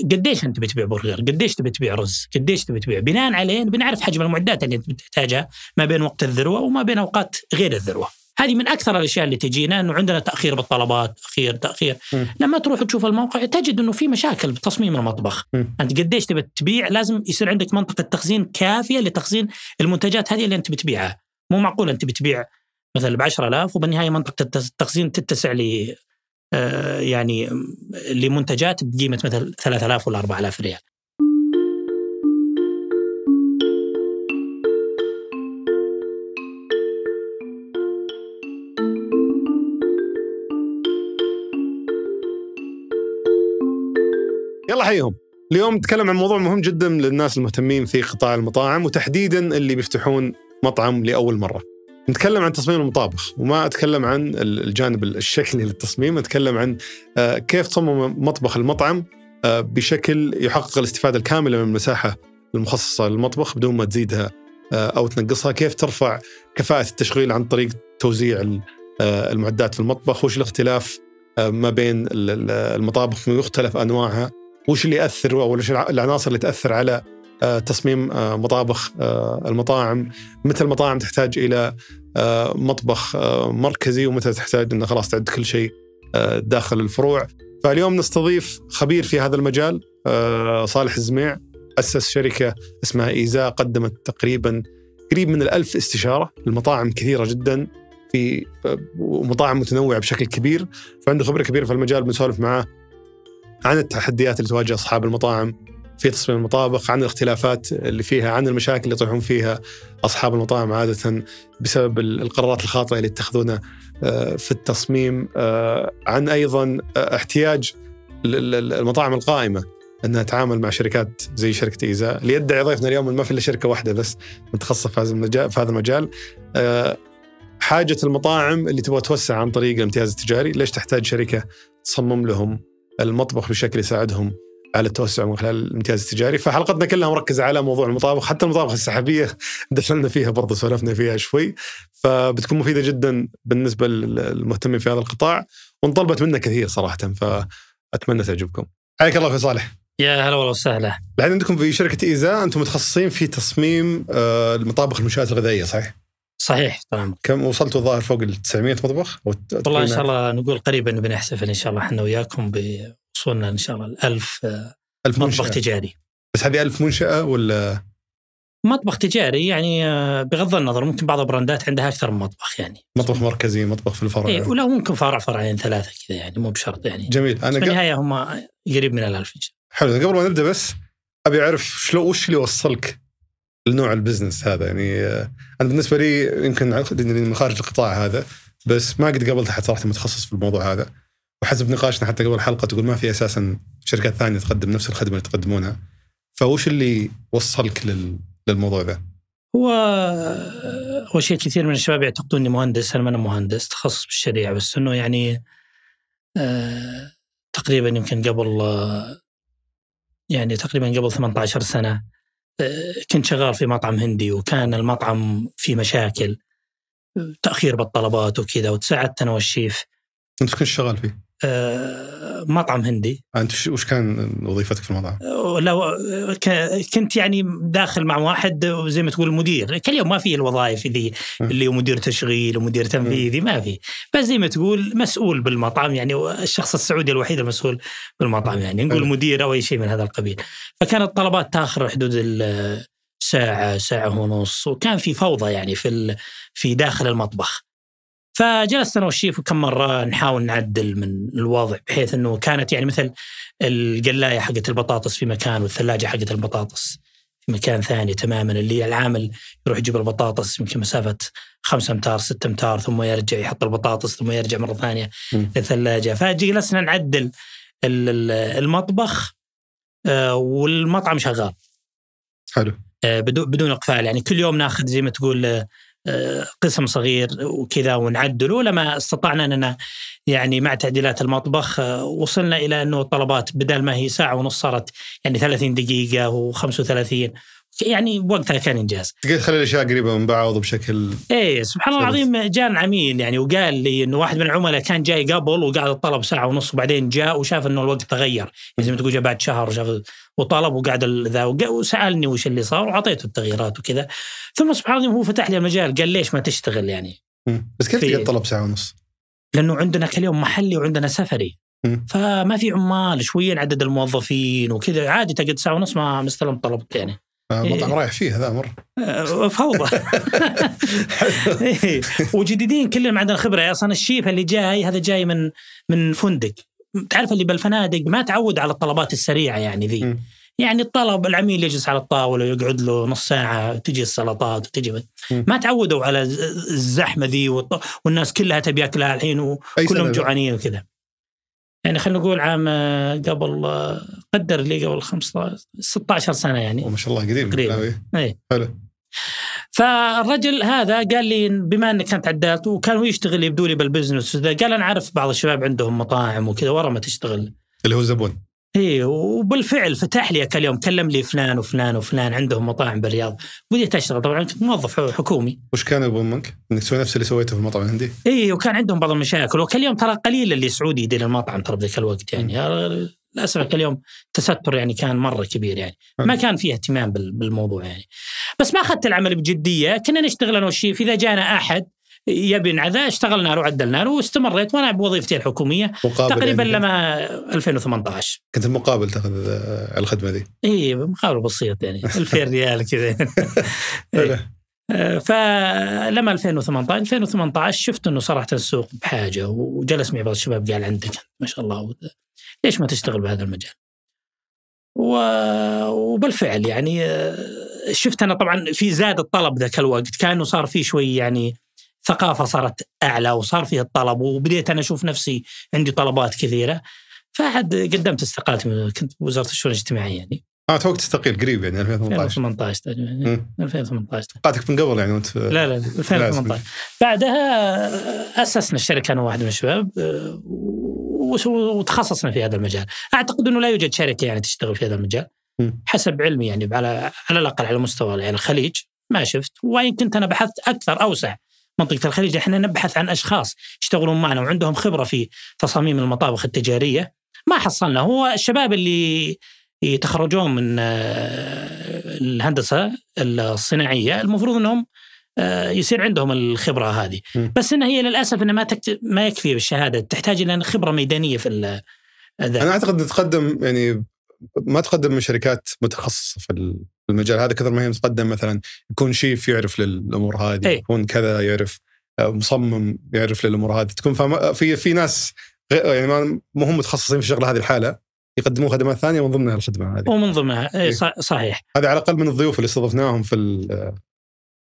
قديش انت بتبيع برجر؟ قديش تبي تبيع رز؟ قديش تبي تبيع؟ بناء عليه بنعرف حجم المعدات اللي انت بتحتاجها ما بين وقت الذروه وما بين اوقات غير الذروه. هذه من اكثر الاشياء اللي تجينا انه عندنا تاخير بالطلبات، تاخير تاخير، م. لما تروح تشوف الموقع تجد انه في مشاكل بتصميم المطبخ، م. انت قديش تبي تبيع لازم يصير عندك منطقه تخزين كافيه لتخزين المنتجات هذه اللي انت بتبيعها، مو معقول انت بتبيع مثلا ب 10000 وبالنهايه منطقه التخزين تتسع لي آه، يعني لمنتجات بقيمه مثل 3000 ولا 4000 ريال. يلا حيهم اليوم نتكلم عن موضوع مهم جدا للناس المهتمين في قطاع المطاعم وتحديدا اللي بيفتحون مطعم لاول مره نتكلم عن تصميم المطابخ وما اتكلم عن الجانب الشكلي للتصميم اتكلم عن آه، كيف تصمم مطبخ المطعم آه، بشكل يحقق الاستفاده الكامله من المساحه المخصصه للمطبخ بدون ما تزيدها آه، او تنقصها كيف ترفع كفاءه التشغيل عن طريق توزيع المعدات في المطبخ وش الاختلاف ما بين المطابخ مختلف انواعها وش اللي ياثر او وش العناصر اللي تاثر على تصميم مطابخ المطاعم متى المطاعم تحتاج الى آه، مطبخ آه، مركزي ومتى تحتاج انه خلاص تعد كل شيء آه، داخل الفروع فاليوم نستضيف خبير في هذا المجال صالح الزميع أسس شركة اسمها إيزا قدمت تقريبا قريب من الألف استشارة لمطاعم كثيرة جدا في مطاعم متنوعة بشكل كبير فعنده خبرة كبيرة في المجال بنسولف معاه عن التحديات اللي تواجه أصحاب المطاعم في تصميم المطابخ عن الاختلافات اللي فيها عن المشاكل اللي يطيحون فيها أصحاب المطاعم عادة بسبب القرارات الخاطئة اللي يتخذونها آه، في التصميم آه، عن أيضا آه، احتياج المطاعم القائمة انها تتعامل مع شركات زي شركه ايزا اللي يدعي ضيفنا اليوم ما في الا شركه واحده بس متخصصه في هذا المجال في هذا المجال حاجه المطاعم اللي تبغى توسع عن طريق الامتياز التجاري ليش تحتاج شركه تصمم لهم المطبخ بشكل يساعدهم على التوسع من خلال الامتياز التجاري فحلقتنا كلها مركزه على موضوع المطابخ حتى المطابخ السحابيه دخلنا فيها برضه سولفنا فيها شوي فبتكون مفيده جدا بالنسبه للمهتمين في هذا القطاع وانطلبت منا كثير صراحه فاتمنى تعجبكم حياك الله في صالح يا هلا والله وسهلا بعد عندكم في شركه ايزا انتم متخصصين في تصميم آه، المطابخ المنشات الغذائيه صحيح؟ صحيح تمام كم وصلتوا الظاهر فوق ال 900 مطبخ؟ والله ان شاء الله نقول قريبا بنحسف ان شاء الله احنا وياكم وصلنا ان شاء الله ال 1000 1000 مطبخ تجاري بس هذه 1000 منشاه ولا مطبخ تجاري يعني آه، بغض النظر ممكن بعض البراندات عندها اكثر من مطبخ يعني مطبخ مركزي مطبخ في الفرع إيه يعني. ولا ممكن فرع فرعين ثلاثه كذا يعني مو بشرط يعني جميل انا في النهايه هم قريب من الالف حلو قبل ما نبدا بس ابي اعرف شلون وش اللي وصلك لنوع البزنس هذا يعني آه، انا بالنسبه لي يمكن من خارج القطاع هذا بس ما قد قابلت احد صراحه متخصص في الموضوع هذا وحسب نقاشنا حتى قبل الحلقه تقول ما في اساسا شركات ثانيه تقدم نفس الخدمه اللي تقدمونها فوش اللي وصلك لل... للموضوع ذا؟ هو اول شيء كثير من الشباب يعتقدون اني مهندس انا ما انا مهندس تخصص بالشريعه بس انه يعني آه تقريبا يمكن قبل آه، يعني تقريبا قبل 18 سنه آه كنت شغال في مطعم هندي وكان المطعم فيه مشاكل تاخير بالطلبات وكذا وتساعدت انا والشيف انت كنت شغال فيه؟ آه، مطعم هندي انت وش كان وظيفتك في المطعم؟ آه، لا كنت يعني داخل مع واحد وزي ما تقول مدير كل يوم ما في الوظائف ذي آه. اللي مدير تشغيل ومدير تنفيذي ما في بس زي ما تقول مسؤول بالمطعم يعني الشخص السعودي الوحيد المسؤول بالمطعم يعني نقول مدير او اي شيء من هذا القبيل فكانت الطلبات تاخر حدود ساعة ساعة ونص وكان في فوضى يعني في في داخل المطبخ فجلست انا والشيف كم مره نحاول نعدل من الوضع بحيث انه كانت يعني مثل القلايه حقت البطاطس في مكان والثلاجه حقت البطاطس في مكان ثاني تماما اللي العامل يروح يجيب البطاطس يمكن مسافه 5 امتار 6 امتار ثم يرجع يحط البطاطس ثم يرجع مره ثانيه للثلاجه فجلسنا نعدل المطبخ آه، والمطعم شغال حلو آه، بدون اقفال يعني كل يوم ناخذ زي ما تقول آه، قسم صغير وكذا ونعدله لما استطعنا اننا يعني مع تعديلات المطبخ آه، وصلنا الى انه الطلبات بدل ما هي ساعه ونص صارت يعني 30 دقيقه و35 يعني وقتها كان انجاز تقدر تخلي الاشياء قريبه من بعض بشكل ايه سبحان الله العظيم جاء عميل يعني وقال لي انه واحد من العملاء كان جاي قبل وقعد الطلب ساعه ونص وبعدين جاء وشاف انه الوقت تغير يعني زي ما تقول جاء بعد شهر شاف وطلب وقعد ذا وسالني وش اللي صار واعطيته التغييرات وكذا ثم سبحان الله هو فتح لي المجال قال ليش ما تشتغل يعني بس كيف تقعد طلب ساعه ونص؟ لانه عندنا كل يوم محلي وعندنا سفري فما في عمال شويه عدد الموظفين وكذا عادي تقعد ساعه ونص ما مستلم طلب يعني مطعم إيه. رايح فيه هذا مر آه، فوضى إيه. وجديدين كلهم عندنا خبره اصلا الشيف اللي جاي هذا جاي من من فندق تعرف اللي بالفنادق ما تعود على الطلبات السريعه يعني ذي يعني الطلب العميل يجلس على الطاوله ويقعد له نص ساعه تجي السلطات وتجي ما تعودوا على الزحمه ذي والناس كلها تبي اكلها الحين وكلهم جوعانين وكذا يعني خلينا نقول عام آه، قبل آه، قدر لي قبل 15 16 سنه يعني ما شاء الله قديم آه، اي إيه. حلو فالرجل هذا قال لي بما انك كانت عدلت وكان يشتغل يبدو لي بالبزنس قال انا اعرف بعض الشباب عندهم مطاعم وكذا ورا ما تشتغل اللي هو زبون ايه وبالفعل فتح لي كل يوم كلم لي فلان وفلان وفلان عندهم مطاعم بالرياض بديت اشتغل طبعا كنت موظف حكومي وش كانوا يبغون منك؟ انك تسوي نفس اللي سويته في المطعم الهندي؟ ايه وكان عندهم بعض المشاكل وكل يوم ترى قليل اللي سعودي يدير المطعم ترى بذاك الوقت يعني للاسف كل يوم تستر يعني كان مره كبير يعني ما كان فيه اهتمام بالموضوع يعني بس ما اخذت العمل بجديه كنا نشتغل انا والشيف اذا جانا احد يبي انعزاء اشتغلنا له عدلنا له واستمريت وانا بوظيفتي الحكوميه تقريبا يعني لما 2018 كنت مقابل تاخذ آه، الخدمه دي اي مقابل بسيط يعني 2000 ريال كذا آه، فلما 2018 2018 شفت انه صراحه السوق بحاجه وجلس مع بعض الشباب قال عندك ما شاء الله ليش ما تشتغل بهذا المجال؟ وبالفعل يعني آه، شفت انا طبعا في زاد الطلب ذاك الوقت كانه صار في شوي يعني ثقافة صارت أعلى وصار فيها الطلب وبديت أنا أشوف نفسي عندي طلبات كثيرة فأحد قدمت استقالتي كنت بوزارة الشؤون الاجتماعية يعني اه توك تستقيل قريب يعني 2018 2018 تقريبا 2018 توقعتك من قبل يعني وانت لا لا 2018 بعدها اسسنا الشركه انا واحد من الشباب آه، وتخصصنا في هذا المجال اعتقد انه لا يوجد شركه يعني تشتغل في هذا المجال حسب علمي يعني على على الاقل على مستوى يعني الخليج ما شفت وان كنت انا بحثت اكثر اوسع منطقه الخليج احنا نبحث عن اشخاص يشتغلون معنا وعندهم خبره في تصاميم المطابخ التجاريه ما حصلنا هو الشباب اللي يتخرجون من آه، الهندسه الصناعيه المفروض انهم آه، يصير عندهم الخبره هذه بس انها هي للاسف انها ما تكت... ما يكفي بالشهاده تحتاج الى خبره ميدانيه في ال... انا اعتقد نتقدم يعني ما تقدم من شركات متخصصه في المجال هذا كثر ما هي متقدم مثلا يكون شيف يعرف للامور هذه أي. يكون كذا يعرف آه، مصمم يعرف للامور هذه تكون في في ناس يعني ما هم متخصصين في الشغله هذه الحاله يقدمون خدمات ثانيه من ضمنها الخدمه هذه ومن ضمنها أي إيه. صحيح هذا على الاقل من الضيوف اللي استضفناهم في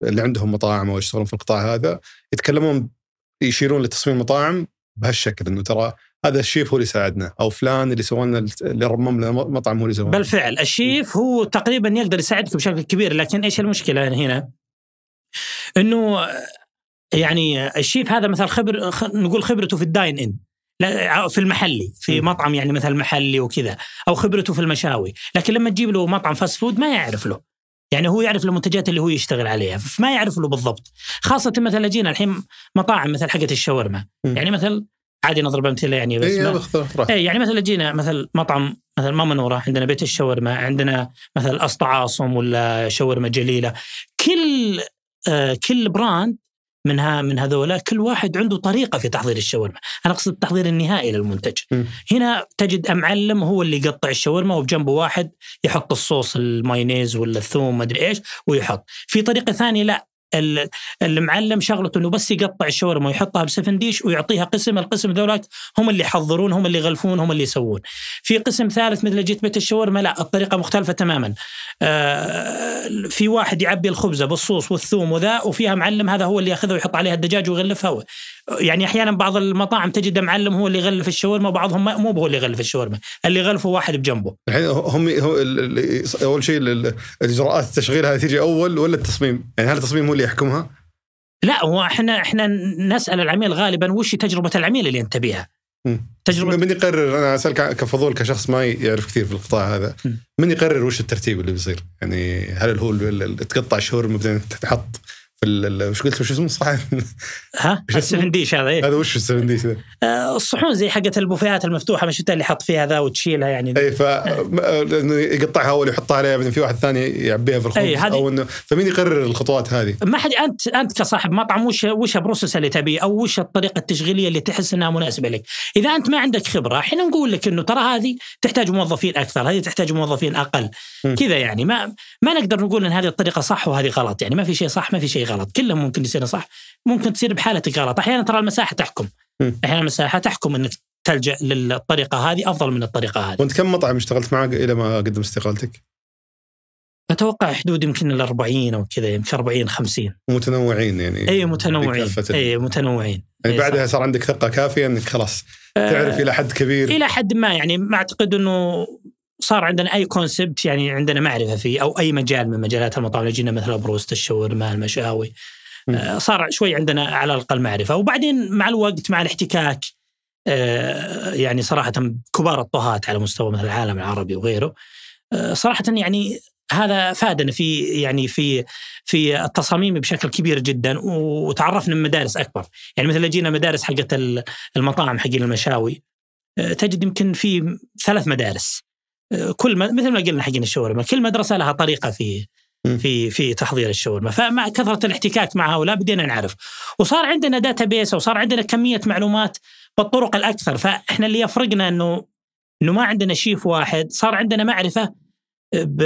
اللي عندهم مطاعم او يشتغلون في القطاع هذا يتكلمون يشيرون لتصميم مطاعم بهالشكل انه ترى هذا الشيف هو اللي ساعدنا او فلان اللي سوى لنا اللي رمم لنا مطعم هو اللي سوى بالفعل الشيف هو تقريبا يقدر يساعدك بشكل كبير لكن ايش المشكله يعني هنا؟ انه يعني الشيف هذا مثلا خبر نقول خبرته في الداين ان في المحلي في مطعم يعني مثلا محلي وكذا او خبرته في المشاوي لكن لما تجيب له مطعم فاست فود ما يعرف له يعني هو يعرف المنتجات اللي هو يشتغل عليها فما يعرف له بالضبط خاصة مثلا جينا الحين مطاعم مثل حقة الشاورما يعني مثلا عادي نضرب امثله يعني بس إيه إيه يعني مثلا جينا مثل مطعم مثلا ما منوره عندنا بيت الشاورما عندنا مثلا اسطى عاصم ولا شاورما جليله كل آه كل براند منها من هذولا كل واحد عنده طريقه في تحضير الشاورما، انا اقصد التحضير النهائي للمنتج. م. هنا تجد معلم هو اللي يقطع الشاورما وبجنبه واحد يحط الصوص المايونيز ولا الثوم ما ادري ايش ويحط. في طريقه ثانيه لا المعلم شغلته انه بس يقطع الشاورما ويحطها بسفنديش ويعطيها قسم القسم ذولاك هم اللي يحضرون هم اللي يغلفون هم اللي يسوون في قسم ثالث مثل جيت بيت الشاورما لا الطريقه مختلفه تماما آه، في واحد يعبي الخبزه بالصوص والثوم وذا وفيها معلم هذا هو اللي ياخذها ويحط عليها الدجاج ويغلفها يعني احيانا بعض المطاعم تجد معلم هو اللي يغلف الشاورما وبعضهم مو هو اللي يغلف الشاورما اللي يغلفه واحد بجنبه الحين هم اول شيء الاجراءات التشغيل هذه تيجي اول ولا التصميم يعني هل التصميم هو اللي يحكمها لا هو احنا احنا نسال العميل غالبا وش تجربه العميل اللي انت بيها تجربة من يقرر انا اسالك كفضول كشخص ما يعرف كثير في القطاع هذا من يقرر وش الترتيب اللي بيصير؟ يعني هل هو تقطع الشاورما بعدين تحط وش قلت وش اسمه الصحن؟ ها؟ السفنديش هذا ايه؟ هذا وش السفنديش آه، الصحون زي حقت البوفيهات المفتوحه ما شفتها اللي حط فيها ذا وتشيلها يعني اي ف يقطعها اول يحطها عليها بعدين في واحد ثاني يعبيها في الخبز إيه، هذي... او انه فمين يقرر الخطوات هذه؟ ما حد انت انت كصاحب مطعم وش وش البروسس اللي تبيه او وش الطريقه التشغيليه اللي تحس انها مناسبه لك؟ اذا انت ما عندك خبره احنا نقول لك انه ترى هذه تحتاج موظفين اكثر، هذه تحتاج موظفين اقل كذا يعني ما ما نقدر نقول ان هذه الطريقه صح وهذه غلط يعني ما في شيء صح ما في شيء غلط غلط كلها ممكن يصير صح ممكن تصير بحالتك غلط احيانا ترى المساحه تحكم احيانا المساحه تحكم انك تلجا للطريقه هذه افضل من الطريقه هذه وانت كم مطعم اشتغلت معه الى ما قدم استقالتك؟ اتوقع حدود يمكن ال 40 او كذا يمكن 40 50 متنوعين يعني اي متنوعين اي متنوعين يعني بعدها صار عندك ثقه كافيه انك خلاص تعرف آه، الى حد كبير الى حد ما يعني ما اعتقد انه صار عندنا اي كونسبت يعني عندنا معرفه فيه او اي مجال من مجالات المطاعم جينا مثل بروست الشاورما المشاوي آه، صار شوي عندنا على الاقل معرفه وبعدين مع الوقت مع الاحتكاك آه، يعني صراحه كبار الطهاة على مستوى مثل العالم العربي وغيره آه، صراحه يعني هذا فادنا في يعني في في التصاميم بشكل كبير جدا وتعرفنا من مدارس اكبر، يعني مثلا جينا مدارس حقت المطاعم حقين المشاوي تجد يمكن في ثلاث مدارس كل مثل ما قلنا حقين الشاورما كل مدرسه لها طريقه في في في تحضير الشاورما فمع كثره الاحتكاك مع هؤلاء بدينا نعرف وصار عندنا داتا بيس وصار عندنا كميه معلومات بالطرق الاكثر فاحنا اللي يفرقنا انه انه ما عندنا شيف واحد صار عندنا معرفه ب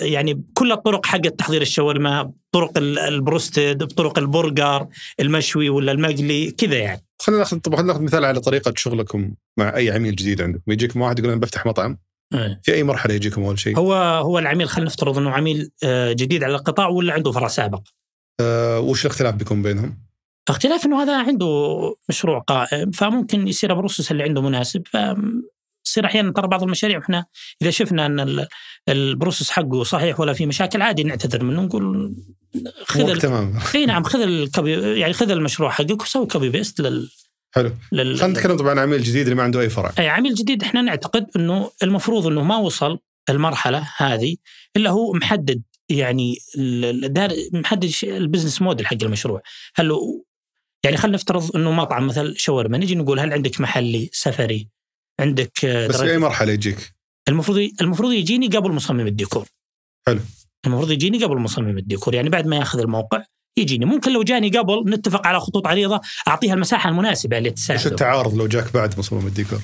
يعني بكل الطرق حق تحضير الشاورما طرق البروستد بطرق البرجر المشوي ولا المقلي كذا يعني خلينا ناخذ طب خلينا ناخذ مثال على طريقه شغلكم مع اي عميل جديد عندكم يجيكم واحد يقول انا بفتح مطعم إيه. في اي مرحله يجيكم اول شيء؟ هو هو العميل خلينا نفترض انه عميل آه، جديد على القطاع ولا عنده فرع سابق؟ أه وش الاختلاف بيكون بينهم؟ اختلاف انه هذا عنده مشروع قائم فممكن يصير البروسس اللي عنده مناسب فتصير احيانا ترى بعض المشاريع احنا اذا شفنا ان البروسس حقه صحيح ولا في مشاكل عادي نعتذر منه نقول خذ تمام اي نعم خذ الكبي يعني خذ المشروع حقك وسوي كوبي بيست لل حلو لل... خلينا نتكلم طبعا عن عميل جديد اللي ما عنده اي فرع اي عميل جديد احنا نعتقد انه المفروض انه ما وصل المرحله هذه الا هو محدد يعني دار محدد البزنس موديل حق المشروع هل يعني خلينا نفترض انه مطعم مثل شاورما نجي نقول هل عندك محلي سفري عندك آه، بس اي مرحله يجيك المفروض المفروض يجيني قبل مصمم الديكور حلو المفروض يجيني قبل مصمم الديكور يعني بعد ما ياخذ الموقع يجيني ممكن لو جاني قبل نتفق على خطوط عريضه اعطيها المساحه المناسبه اللي تساعده شو التعارض لو جاك بعد مصمم الديكور؟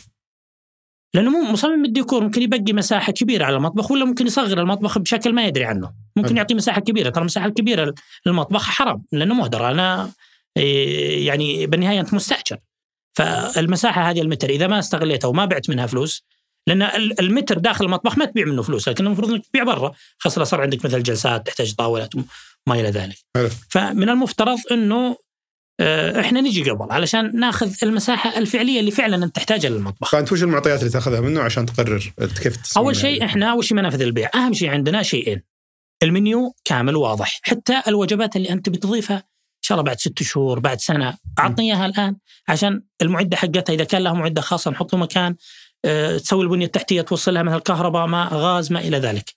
لانه مو مصمم الديكور ممكن يبقي مساحه كبيره على المطبخ ولا ممكن يصغر المطبخ بشكل ما يدري عنه ممكن يعطي مساحه كبيره ترى المساحه الكبيره للمطبخ حرام لانه مهدر انا إيه، يعني بالنهايه انت مستاجر فالمساحه هذه المتر اذا ما استغليتها وما بعت منها فلوس لان المتر داخل المطبخ ما تبيع منه فلوس لكن المفروض انك تبيع برا خاصه صار عندك مثل جلسات تحتاج طاولات ما الى ذلك حلو. فمن المفترض انه آه، احنا نجي قبل علشان ناخذ المساحه الفعليه اللي فعلا انت تحتاجها للمطبخ. فانت وش المعطيات اللي تاخذها منه عشان تقرر كيف اول شيء احنا وش منافذ البيع؟ اهم شيء عندنا شيئين. المنيو كامل واضح، حتى الوجبات اللي انت بتضيفها ان شاء الله بعد ست شهور بعد سنه اعطني اياها الان عشان المعده حقتها اذا كان لها معده خاصه نحط مكان آه، تسوي البنيه التحتيه توصلها مثل كهرباء ماء غاز ما الى ذلك.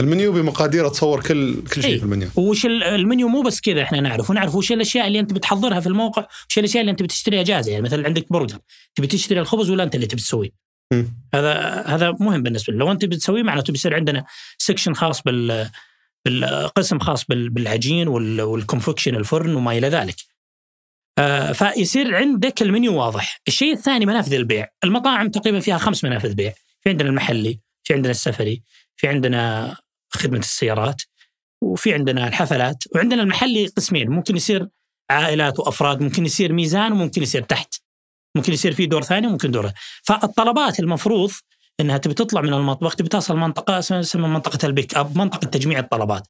المنيو بمقادير اتصور كل كل شيء إيه. في المنيو وش المنيو مو بس كذا احنا نعرف ونعرف وش الاشياء اللي انت بتحضرها في الموقع وش الاشياء اللي انت بتشتريها جاهزه يعني مثلا عندك برجر تبي تشتري الخبز ولا انت اللي تبي تسويه هذا هذا مهم بالنسبه لي لو انت بتسويه معناته بيصير عندنا سكشن خاص بال بالقسم خاص بالعجين والكونفكشن الفرن وما الى ذلك آه، فيصير عندك المنيو واضح الشيء الثاني منافذ البيع المطاعم تقريبا فيها خمس منافذ بيع في عندنا المحلي في عندنا السفري في عندنا خدمه السيارات وفي عندنا الحفلات وعندنا المحلي قسمين ممكن يصير عائلات وافراد ممكن يصير ميزان وممكن يصير تحت ممكن يصير في دور ثاني وممكن دور فالطلبات المفروض انها تبي تطلع من المطبخ تبي تصل منطقه اسمها منطقه البيك اب منطقه تجميع الطلبات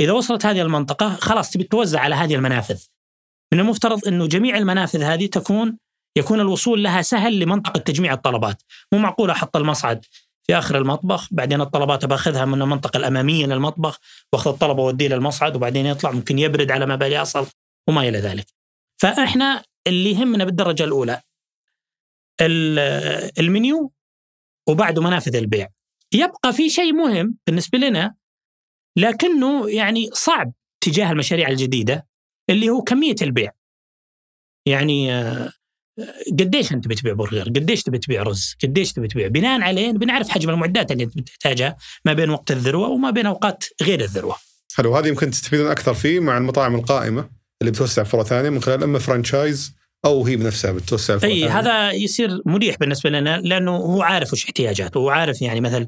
اذا وصلت هذه المنطقه خلاص تبي توزع على هذه المنافذ من المفترض انه جميع المنافذ هذه تكون يكون الوصول لها سهل لمنطقه تجميع الطلبات مو معقوله احط المصعد في اخر المطبخ بعدين الطلبات باخذها من المنطقه الاماميه للمطبخ واخذ الطلب واوديه للمصعد وبعدين يطلع ممكن يبرد على ما بالي يصل وما الى ذلك فاحنا اللي يهمنا بالدرجه الاولى المنيو وبعده منافذ البيع يبقى في شيء مهم بالنسبه لنا لكنه يعني صعب تجاه المشاريع الجديده اللي هو كميه البيع يعني آه قديش انت بتبيع برجر؟ قديش تبي تبيع رز؟ قديش تبي تبيع؟ بناء عليه بنعرف حجم المعدات اللي انت بتحتاجها ما بين وقت الذروه وما بين اوقات غير الذروه. حلو هذه يمكن تستفيدون اكثر فيه مع المطاعم القائمه اللي بتوسع فروع ثانيه من خلال اما فرانشايز او هي بنفسها بتوسع الفروع اي هذا يصير مريح بالنسبه لنا لانه هو عارف وش احتياجاته وعارف عارف يعني مثلا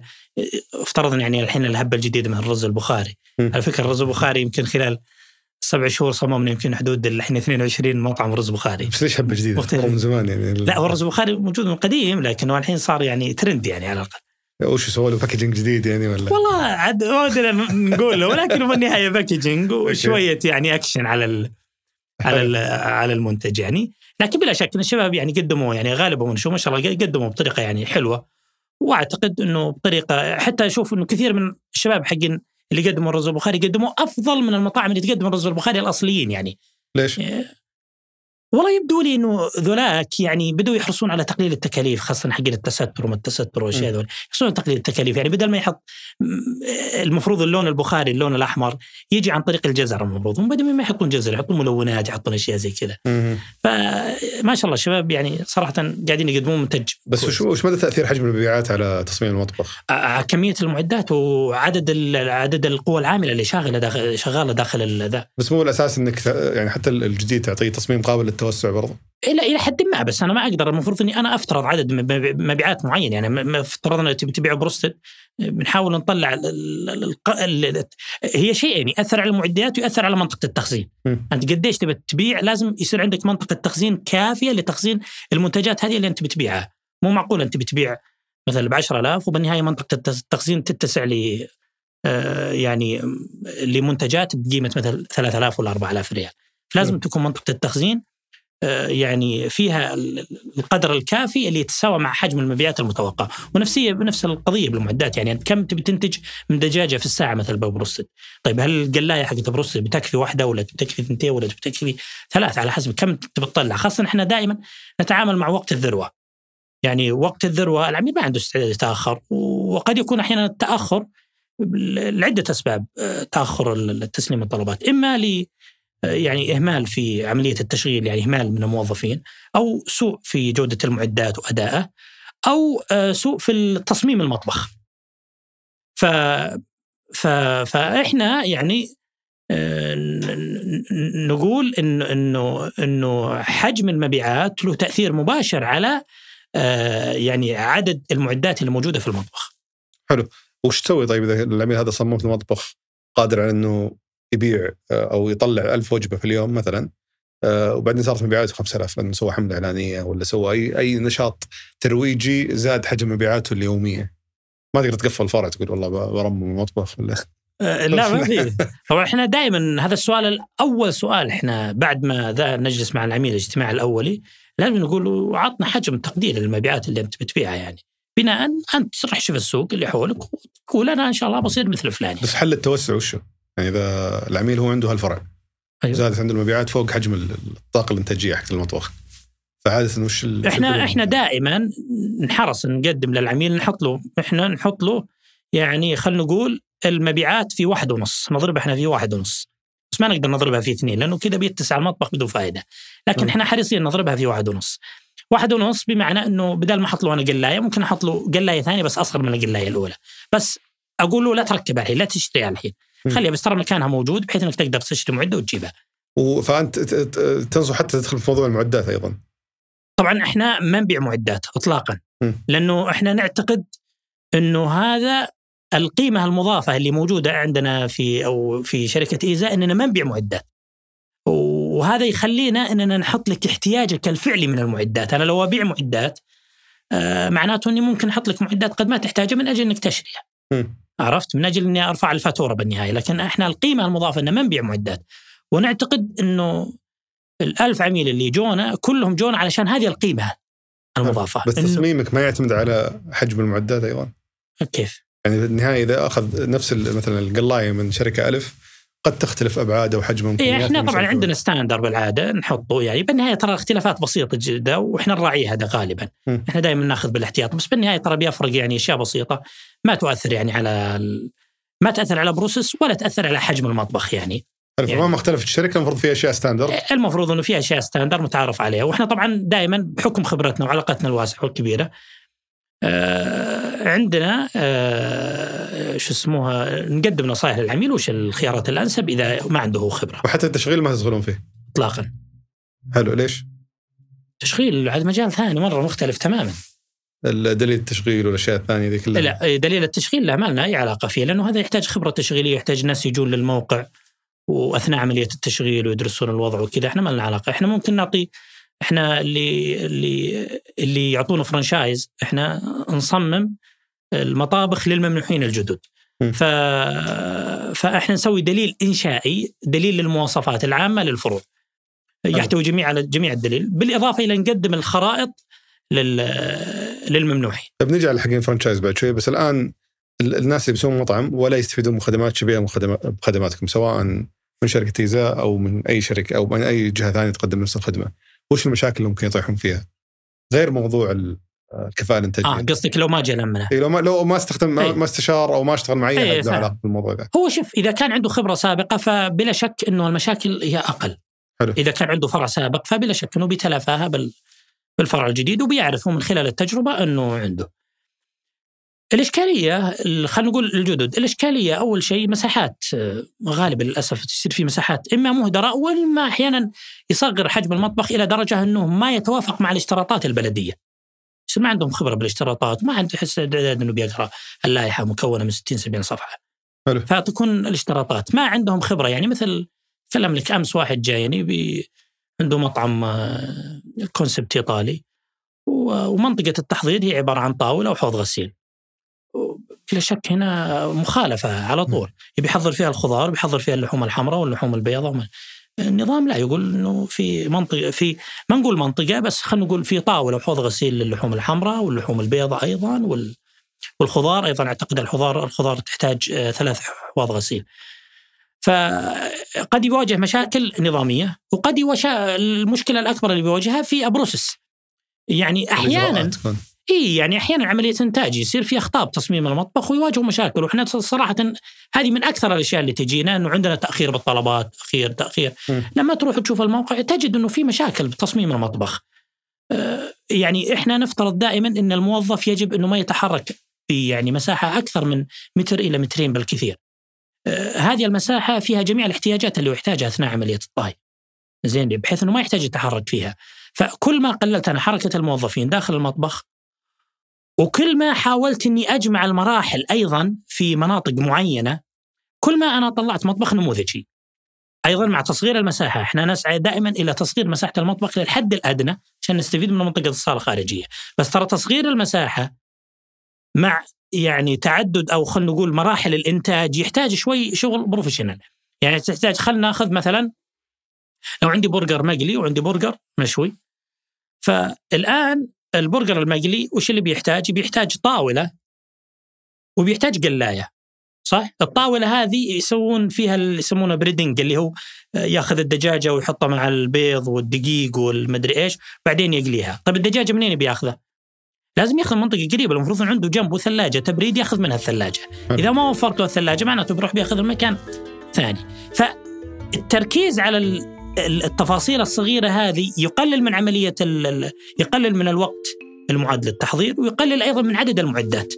افترضنا يعني الحين الهبه الجديده من الرز البخاري م. على فكره الرز البخاري يمكن خلال سبع شهور صممنا يمكن حدود الحين 22 مطعم رز بخاري بس ليش حبه جديده؟ مختلف من زمان يعني لا هو الرز بخاري موجود من قديم لكنه الحين صار يعني ترند يعني على الاقل وش سووا له باكجينج جديد يعني ولا؟ والله عاد ما ودنا نقوله ولكن في النهايه باكجينج وشويه يعني اكشن على ال على ال على المنتج يعني لكن بلا شك ان الشباب يعني قدموا يعني غالبهم شو ما شاء الله قدموا بطريقه يعني حلوه واعتقد انه بطريقه حتى اشوف انه كثير من الشباب حقين اللي قدموا الرز البخاري قدموا افضل من المطاعم اللي تقدم الرز البخاري الاصليين يعني ليش؟ إيه. والله يبدو لي انه ذولاك يعني بدوا يحرصون على تقليل التكاليف خاصه حق التستر وما التستر والاشياء ذول يحرصون على تقليل التكاليف يعني بدل ما يحط المفروض اللون البخاري اللون الاحمر يجي عن طريق الجزر المفروض بدل ما يحطون جزر يحطون ملونات يحطون اشياء زي كذا فما شاء الله الشباب يعني صراحه قاعدين يقدمون منتج بس وش وش مدى تاثير حجم المبيعات على تصميم المطبخ؟ آه، آه، كميه المعدات وعدد عدد القوى العامله اللي شاغله داخل شغاله داخل ذا بس مو الاساس انك يعني حتى الجديد تعطيه تصميم قابل التوسع برضه الى الى حد ما بس انا ما اقدر المفروض اني انا افترض عدد مبيعات معين يعني ما افترضنا تبيع بروستد بنحاول نطلع هي هي شيئين ياثر على المعدات ويؤثر على منطقه التخزين م. انت قديش تبي تبيع لازم يصير عندك منطقه تخزين كافيه لتخزين المنتجات هذه اللي انت بتبيعها مو معقول انت بتبيع مثلا ب 10000 وبالنهايه منطقه التخزين تتسع ل آه، يعني لمنتجات بقيمه مثلا 3000 ولا 4000 ريال لازم م. تكون منطقه التخزين آه، يعني فيها القدر الكافي اللي يتساوى مع حجم المبيعات المتوقعه، ونفسيه بنفس القضيه بالمعدات يعني كم تبي تنتج من دجاجه في الساعه مثلا ببروستد؟ طيب هل القلايه حقت بروستد بتكفي واحده ولا بتكفي اثنتين ولا بتكفي ثلاث على حسب كم تبي تطلع، خاصه احنا دائما نتعامل مع وقت الذروه. يعني وقت الذروه العميل ما عنده استعداد يتاخر وقد يكون احيانا التاخر لعده اسباب آه، تاخر تسليم الطلبات، اما ل يعني اهمال في عمليه التشغيل يعني اهمال من الموظفين او سوء في جوده المعدات وادائه او آه، سوء في تصميم المطبخ. ف, ف... فاحنا يعني آه، نقول انه انه انه حجم المبيعات له تاثير مباشر على آه، يعني عدد المعدات الموجوده في المطبخ. حلو، وش تسوي طيب اذا العميل هذا صمم في المطبخ قادر على انه يبيع آه، او يطلع ألف وجبه في اليوم مثلا آه، وبعدين صارت مبيعاته 5000 لانه سوى حمله اعلانيه ولا سوى اي اي نشاط ترويجي زاد حجم مبيعاته اليوميه ما تقدر تقفل الفرع تقول والله برمم المطبخ ولا آه، لا ما في طبعا احنا دائما هذا السؤال اول سؤال احنا بعد ما نجلس مع العميل الاجتماع الاولي لازم نقول عطنا حجم تقدير المبيعات اللي انت بتبيعها يعني بناء انت تروح شوف السوق اللي حولك وتقول انا ان شاء الله بصير مثل فلان يعني. بس حل التوسع وشو؟ يعني اذا العميل هو عنده هالفرع أيوة. زادت عنده المبيعات فوق حجم الطاقه الانتاجيه حق المطبخ فعاده وش احنا احنا دائما نحرص نقدم للعميل نحط له احنا نحط له يعني خلينا نقول المبيعات في واحد ونص نضربها احنا في واحد ونص بس ما نقدر نضربها في اثنين لانه كذا بيتسع المطبخ بدون فائده لكن احنا حريصين نضربها في واحد ونص واحد ونص بمعنى انه بدل ما احط له انا قلايه ممكن احط له قلايه ثانيه بس اصغر من القلايه الاولى بس اقول له لا تركب الحين لا تشتري الحين خليها بس ترى مكانها موجود بحيث انك تقدر تشتري معده وتجيبها فانت تنصح حتى تدخل في موضوع المعدات ايضا طبعا احنا ما نبيع معدات اطلاقا لانه احنا نعتقد انه هذا القيمه المضافه اللي موجوده عندنا في او في شركه ايزا اننا ما نبيع معدات وهذا يخلينا اننا نحط لك احتياجك الفعلي من المعدات انا لو ابيع معدات آه، معناته اني ممكن احط لك معدات قد ما تحتاجها من اجل انك تشتريها عرفت من اجل اني ارفع الفاتوره بالنهايه لكن احنا القيمه المضافه ان ما نبيع معدات ونعتقد انه الألف عميل اللي جونا كلهم جونا علشان هذه القيمه المضافه بس تصميمك ما يعتمد على حجم المعدات ايضا كيف؟ يعني بالنهايه اذا اخذ نفس مثلا القلايه من شركه الف قد تختلف ابعاده وحجمه إيه احنا طبعا عندنا ستاندر بالعاده نحطه يعني بالنهايه ترى اختلافات بسيطه جدا واحنا نراعي هذا غالبا م. احنا دائما ناخذ بالاحتياط بس بالنهايه ترى بيفرق يعني اشياء بسيطه ما تؤثر يعني على ال... ما تاثر على بروسس ولا تاثر على حجم المطبخ يعني الفرمان يعني اختلفت الشركه المفروض في اشياء ستاندر إيه، المفروض انه في اشياء ستاندر متعارف عليها واحنا طبعا دائما بحكم خبرتنا وعلاقتنا الواسعه والكبيره آه عندنا آه شو اسمها نقدم نصائح للعميل وش الخيارات الانسب اذا ما عنده خبره. وحتى التشغيل ما تدخلون فيه؟ اطلاقا. حلو ليش؟ تشغيل عاد مجال ثاني مره مختلف تماما. دليل التشغيل والاشياء الثانيه ذي كلها لا دليل التشغيل لا ما لنا اي علاقه فيه لانه هذا يحتاج خبره تشغيليه يحتاج ناس يجون للموقع واثناء عمليه التشغيل ويدرسون الوضع وكذا احنا ما لنا علاقه احنا ممكن نعطي احنا اللي اللي اللي يعطونا فرانشايز احنا نصمم المطابخ للممنوحين الجدد ف... فاحنا نسوي دليل انشائي دليل للمواصفات العامه للفروع يحتوي جميع على جميع الدليل بالاضافه الى نقدم الخرائط لل... للممنوحين طيب نرجع لحق الفرنشايز بعد شوي بس الان الناس اللي بيسوون مطعم ولا يستفيدون من خدمات شبيهه بخدماتكم سواء من شركه ايزاء او من اي شركه او من اي جهه ثانيه تقدم نفس الخدمه وش المشاكل اللي ممكن يطيحون فيها غير موضوع الكفاءه الانتاجيه اه قصدك لو ما جاء لمنا إيه لو ما لو ما استخدم أي. ما استشار او ما اشتغل معي أي له علاقه بالموضوع ده هو شوف اذا كان عنده خبره سابقه فبلا شك انه المشاكل هي اقل حلو. اذا كان عنده فرع سابق فبلا شك انه بيتلافاها بال بالفرع الجديد وبيعرف من خلال التجربه انه عنده الإشكالية خلينا نقول الجدد الإشكالية أول شيء مساحات آه، غالبا للأسف تصير في مساحات إما مهدرة وإما أحيانا يصغر حجم المطبخ إلى درجة أنه ما يتوافق مع الاشتراطات البلدية ما عندهم خبرة بالاشتراطات ما عنده حس أنه بيقرأ اللائحة مكونة من 60 70 صفحة حلو. فتكون الاشتراطات ما عندهم خبرة يعني مثل تكلم لك أمس واحد جايني يعني بي عنده مطعم كونسبت آه، إيطالي ومنطقة التحضير هي عبارة عن طاولة وحوض غسيل بلا شك هنا مخالفه على طول يبي يحضر فيها الخضار ويحضر فيها اللحوم الحمراء واللحوم البيضاء وما النظام لا يقول انه في منطقه في ما نقول منطقه بس خلينا نقول في طاوله وحوض غسيل للحوم الحمراء واللحوم البيضاء ايضا وال والخضار ايضا اعتقد الخضار الخضار تحتاج آه، ثلاث حواض غسيل. فقد يواجه مشاكل نظاميه وقد يواجه المشكله الاكبر اللي بيواجهها في ابروسس. يعني احيانا اي يعني احيانا عمليه انتاج يصير في اخطاء بتصميم المطبخ ويواجهوا مشاكل واحنا صراحه هذه من اكثر الاشياء اللي تجينا انه عندنا تاخير بالطلبات تاخير تاخير م. لما تروح تشوف الموقع تجد انه في مشاكل بتصميم المطبخ آه، يعني احنا نفترض دائما ان الموظف يجب انه ما يتحرك في يعني مساحه اكثر من متر الى مترين بالكثير آه، هذه المساحه فيها جميع الاحتياجات اللي يحتاجها اثناء عمليه الطهي زين بحيث انه ما يحتاج يتحرك فيها فكل ما قللت انا حركه الموظفين داخل المطبخ وكل ما حاولت اني اجمع المراحل ايضا في مناطق معينه كل ما انا طلعت مطبخ نموذجي. ايضا مع تصغير المساحه، احنا نسعى دائما الى تصغير مساحه المطبخ للحد الادنى عشان نستفيد من منطقه الصاله الخارجيه، بس ترى تصغير المساحه مع يعني تعدد او خلينا نقول مراحل الانتاج يحتاج شوي شغل بروفيشنال. يعني تحتاج خلينا ناخذ مثلا لو عندي برجر مقلي وعندي برجر مشوي فالان البرجر المقلي وش اللي بيحتاج؟ بيحتاج طاوله وبيحتاج قلايه صح؟ الطاوله هذه يسوون فيها اللي يسمونه بريدنج اللي هو آه، ياخذ الدجاجه ويحطها مع البيض والدقيق والمدري ايش بعدين يقليها، طيب الدجاجه منين بياخذها؟ لازم ياخذ منطقه قريبه المفروض عنده جنبه ثلاجه تبريد ياخذ منها الثلاجه اذا ما وفرت له الثلاجه معناته بيروح بياخذ المكان ثاني فالتركيز على التفاصيل الصغيرة هذه يقلل من عملية يقلل من الوقت المعد للتحضير ويقلل أيضا من عدد المعدات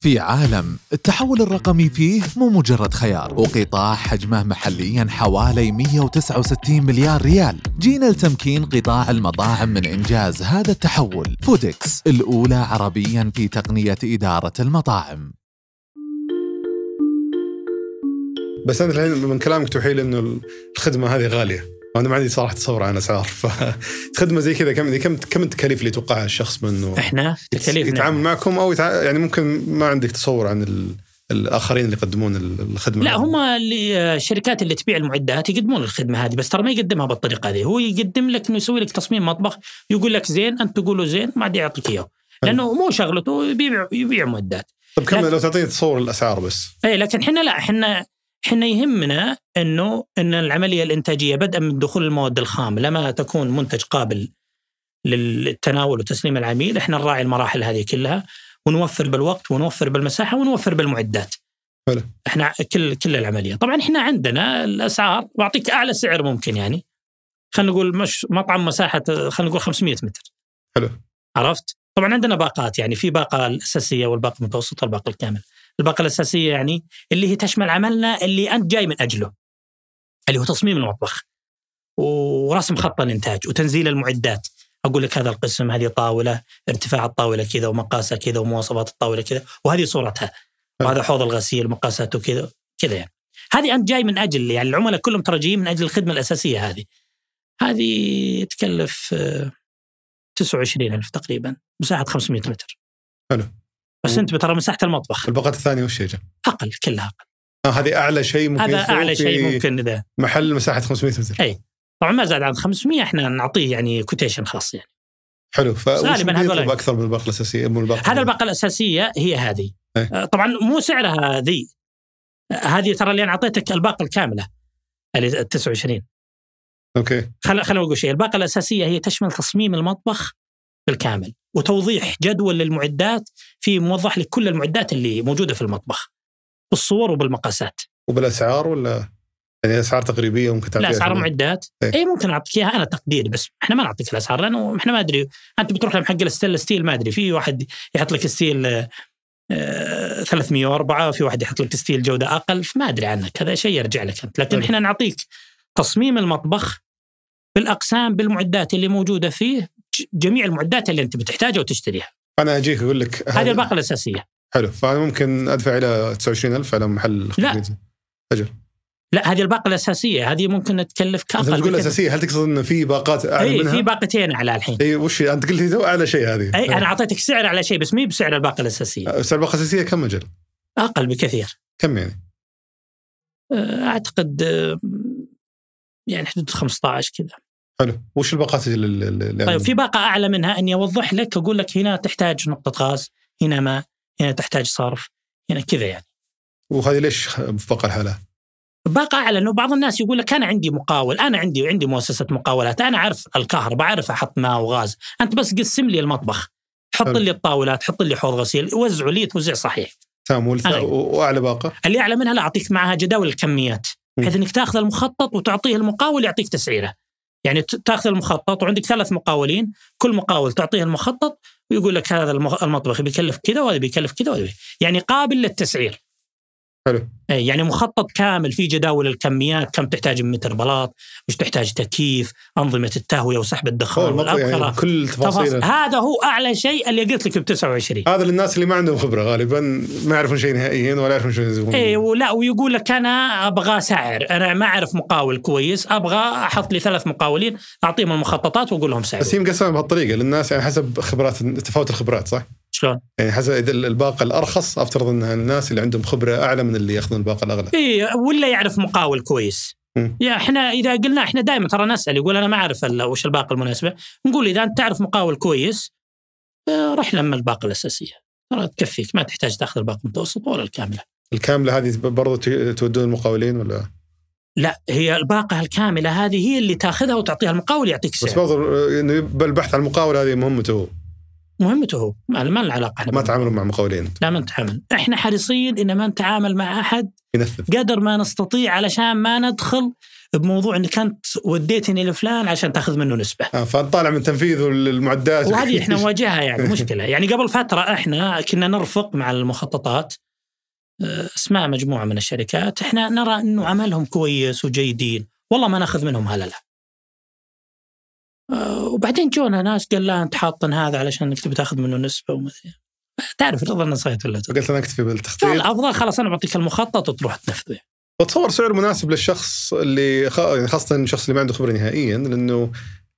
في عالم التحول الرقمي فيه مو مجرد خيار وقطاع حجمه محليا حوالي 169 مليار ريال جينا لتمكين قطاع المطاعم من إنجاز هذا التحول فودكس الأولى عربيا في تقنية إدارة المطاعم بس انت الحين من كلامك توحيل انه الخدمه هذه غاليه وانا ما عندي صراحه تصور عن اسعار فخدمه زي كذا كم كم كم التكاليف اللي يتوقعها الشخص منه احنا التكاليف يتعامل معكم او يعني ممكن ما عندك تصور عن ال... الاخرين اللي يقدمون الخدمه لا هم اللي الشركات آه، اللي تبيع المعدات يقدمون الخدمه هذه بس ترى ما يقدمها بالطريقه هذه هو يقدم لك انه يسوي لك تصميم مطبخ يقول لك زين انت تقول له زين ما عاد يعطيك اياه لانه مو شغلته يبيع يبيع معدات طيب كمل لو تعطيني تصور الاسعار بس اي لكن احنا لا احنا احنا يهمنا انه ان العمليه الانتاجيه بدءا من دخول المواد الخام لما تكون منتج قابل للتناول وتسليم العميل احنا نراعي المراحل هذه كلها ونوفر بالوقت ونوفر بالمساحه ونوفر بالمعدات. حلو. احنا كل كل العمليه، طبعا احنا عندنا الاسعار واعطيك اعلى سعر ممكن يعني. خلينا نقول مش مطعم مساحه خلينا نقول 500 متر. حلو. عرفت؟ طبعا عندنا باقات يعني في باقه الاساسيه والباقه المتوسطه والباقه الكامل. الباقه الاساسيه يعني اللي هي تشمل عملنا اللي انت جاي من اجله اللي هو تصميم المطبخ ورسم خط الانتاج وتنزيل المعدات اقول لك هذا القسم هذه طاوله ارتفاع الطاوله كذا ومقاسها كذا ومواصفات الطاوله كذا وهذه صورتها وهذا حوض الغسيل مقاساته كذا كذا يعني هذه انت جاي من اجل يعني العملاء كلهم ترى جايين من اجل الخدمه الاساسيه هذه هذه تكلف 29000 آه، تقريبا مساحه 500 متر حلو بس انت ترى مساحه المطبخ البقعه الثانيه وش هي؟ اقل كلها اقل آه هذه اعلى شيء ممكن هذا اعلى شيء ممكن اذا محل مساحه 500 متر اي طبعا ما زاد عن 500 احنا نعطيه يعني كوتيشن خاص يعني حلو فغالبا هذول اكثر من الباقه الاساسيه من الباقه هذا الباقه الاساسيه هي هذه أي. آه، طبعا مو سعرها ذي آه، هذه ترى اللي انا اعطيتك الباقه الكامله اللي 29 اوكي خل خليني اقول شيء الباقه الاساسيه هي تشمل تصميم المطبخ بالكامل وتوضيح جدول للمعدات في موضح لك كل المعدات اللي موجوده في المطبخ بالصور وبالمقاسات وبالاسعار ولا يعني اسعار تقريبيه ممكن تعطيها لا اسعار معدات اي إيه، ممكن اعطيك اياها انا تقدير بس احنا ما نعطيك الاسعار لانه احنا ما ادري انت بتروح لمحق الستيل ستيل ما ادري في واحد يحط لك ستيل 304 آه، في واحد يحط لك ستيل جوده اقل فما ادري عنك هذا شيء يرجع لك انت لكن طيب. احنا نعطيك تصميم المطبخ بالاقسام بالمعدات اللي موجوده فيه جميع المعدات اللي انت بتحتاجها وتشتريها. انا اجيك اقول لك هذه الباقه الاساسيه. حلو فانا ممكن ادفع الى 29000 على محل لا اجل لا هذه الباقه الاساسيه هذه ممكن تكلف كاقل تقول اساسيه هل تقصد انه في باقات اعلى اي في باقتين على الحين اي وش انت قلت لي اعلى شيء هذه اي انا إيه. اعطيتك سعر على شيء بس مي بسعر الباقه الاساسيه أه، سعر الباقه الاساسيه كم اجل؟ اقل بكثير كم يعني؟ أه، اعتقد أه، يعني حدود 15 كذا حلو وش الباقات اللي يعني طيب في باقه اعلى منها اني اوضح لك اقول لك هنا تحتاج نقطه غاز هنا ماء هنا تحتاج صرف هنا كذا يعني وهذه ليش في باقه الحالة؟ باقه اعلى لانه بعض الناس يقول لك انا عندي مقاول انا عندي عندي مؤسسه مقاولات انا اعرف الكهرباء اعرف احط ماء وغاز انت بس قسم لي المطبخ حط حلو. لي الطاولات حط لي حوض غسيل وزعوا لي توزيع صحيح تمام واعلى باقه اللي اعلى منها لا اعطيك معها جداول الكميات بحيث انك تاخذ المخطط وتعطيه المقاول يعطيك تسعيره يعني تاخذ المخطط وعندك ثلاث مقاولين كل مقاول تعطيه المخطط ويقول لك هذا المطبخ بيكلف كذا وهذا بيكلف كذا وهذا يعني قابل للتسعير حلو اي يعني مخطط كامل في جداول الكميات كم تحتاج من متر بلاط مش تحتاج تكييف انظمه التهويه وسحب الدخان يعني والابخره يعني كل تفاصيل هذا هو اعلى شيء اللي قلت لك ب 29 هذا للناس اللي ما عندهم خبره غالبا ما يعرفون شيء نهائيا ولا يعرفون شو يزبون اي ولا ويقول لك انا ابغى سعر انا ما اعرف مقاول كويس ابغى احط لي ثلاث مقاولين اعطيهم المخططات واقول لهم سعر بس هي مقسمه بهالطريقه للناس يعني حسب خبرات تفاوت الخبرات صح؟ شلون؟ يعني حسب اذا الباقه الارخص افترض انها الناس اللي عندهم خبره اعلى من اللي ياخذون الباقه الاغلى. اي ولا يعرف مقاول كويس. م. يا احنا اذا قلنا احنا دائما ترى نسال يقول انا ما اعرف وش الباقه المناسبه، نقول اذا انت تعرف مقاول كويس آه، رح لما الباقه الاساسيه ترى تكفيك ما تحتاج تاخذ الباقه المتوسطه ولا الكامله. الكامله هذه برضو تودون المقاولين ولا؟ لا هي الباقه الكامله هذه هي اللي تاخذها وتعطيها المقاول يعطيك سعر. بس برضو آه، انه بالبحث عن المقاول هذه مهمته مهمته هو ما له علاقه ما تعاملوا مع مقاولين لا ما نتعامل احنا حريصين ان ما نتعامل مع احد ينفذ قدر ما نستطيع علشان ما ندخل بموضوع انك انت وديتني لفلان عشان تاخذ منه نسبه. آه فنطالع من تنفيذه المعدات وهذه احنا نواجهها يعني مشكله، يعني قبل فتره احنا كنا نرفق مع المخططات آه، اسماء مجموعه من الشركات، احنا نرى انه عملهم كويس وجيدين، والله ما ناخذ منهم هلله. آه، وبعدين جونا ناس قال لا انت حاطن هذا علشان انك تبي تاخذ منه نسبه وما تعرف رضا النصايح ولا قلت انا اكتفي بالتخطيط الافضل خلاص انا بعطيك المخطط وتروح تنفذه وتصور سعر مناسب للشخص اللي يعني خاصه الشخص اللي ما عنده خبره نهائيا لانه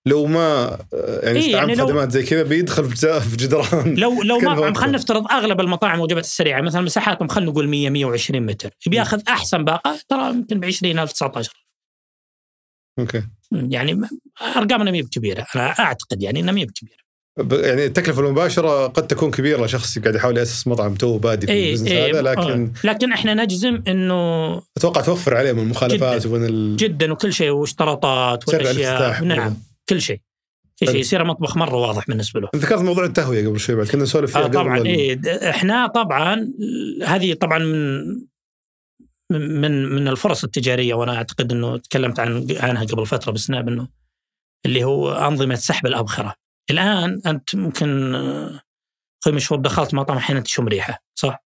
لو ما آه، يعني إيه استعمل يعني خدمات زي كذا بيدخل في جدران لو لو ما خلينا نفترض اغلب المطاعم وجبات السريعه يعني مثلا مساحاتهم خلينا نقول 100 120 متر بياخذ احسن باقه ترى يمكن ب 20000 19000 اوكي يعني ارقامنا ما هي بكبيره انا اعتقد يعني انها ما هي بكبيره يعني التكلفه المباشره قد تكون كبيره لشخص قاعد يحاول ياسس مطعم تو بادي في إيه البزنس إيه هذا آه. لكن لكن احنا نجزم انه اتوقع توفر عليه من المخالفات جداً, ال... جدا وكل شيء واشتراطات والاشياء نعم أيوة. كل شيء كل شيء يصير مطبخ مره واضح بالنسبه له ذكرت موضوع التهويه قبل شوي بعد كنا نسولف فيها آه طبعا إيه احنا طبعا هذه طبعا من من من الفرص التجاريه وانا اعتقد انه تكلمت عن عنها قبل فتره بسناب انه اللي هو انظمه سحب الابخره. الان انت ممكن اخوي آه، مشهور دخلت مطعم احيانا تشم ريحه صح؟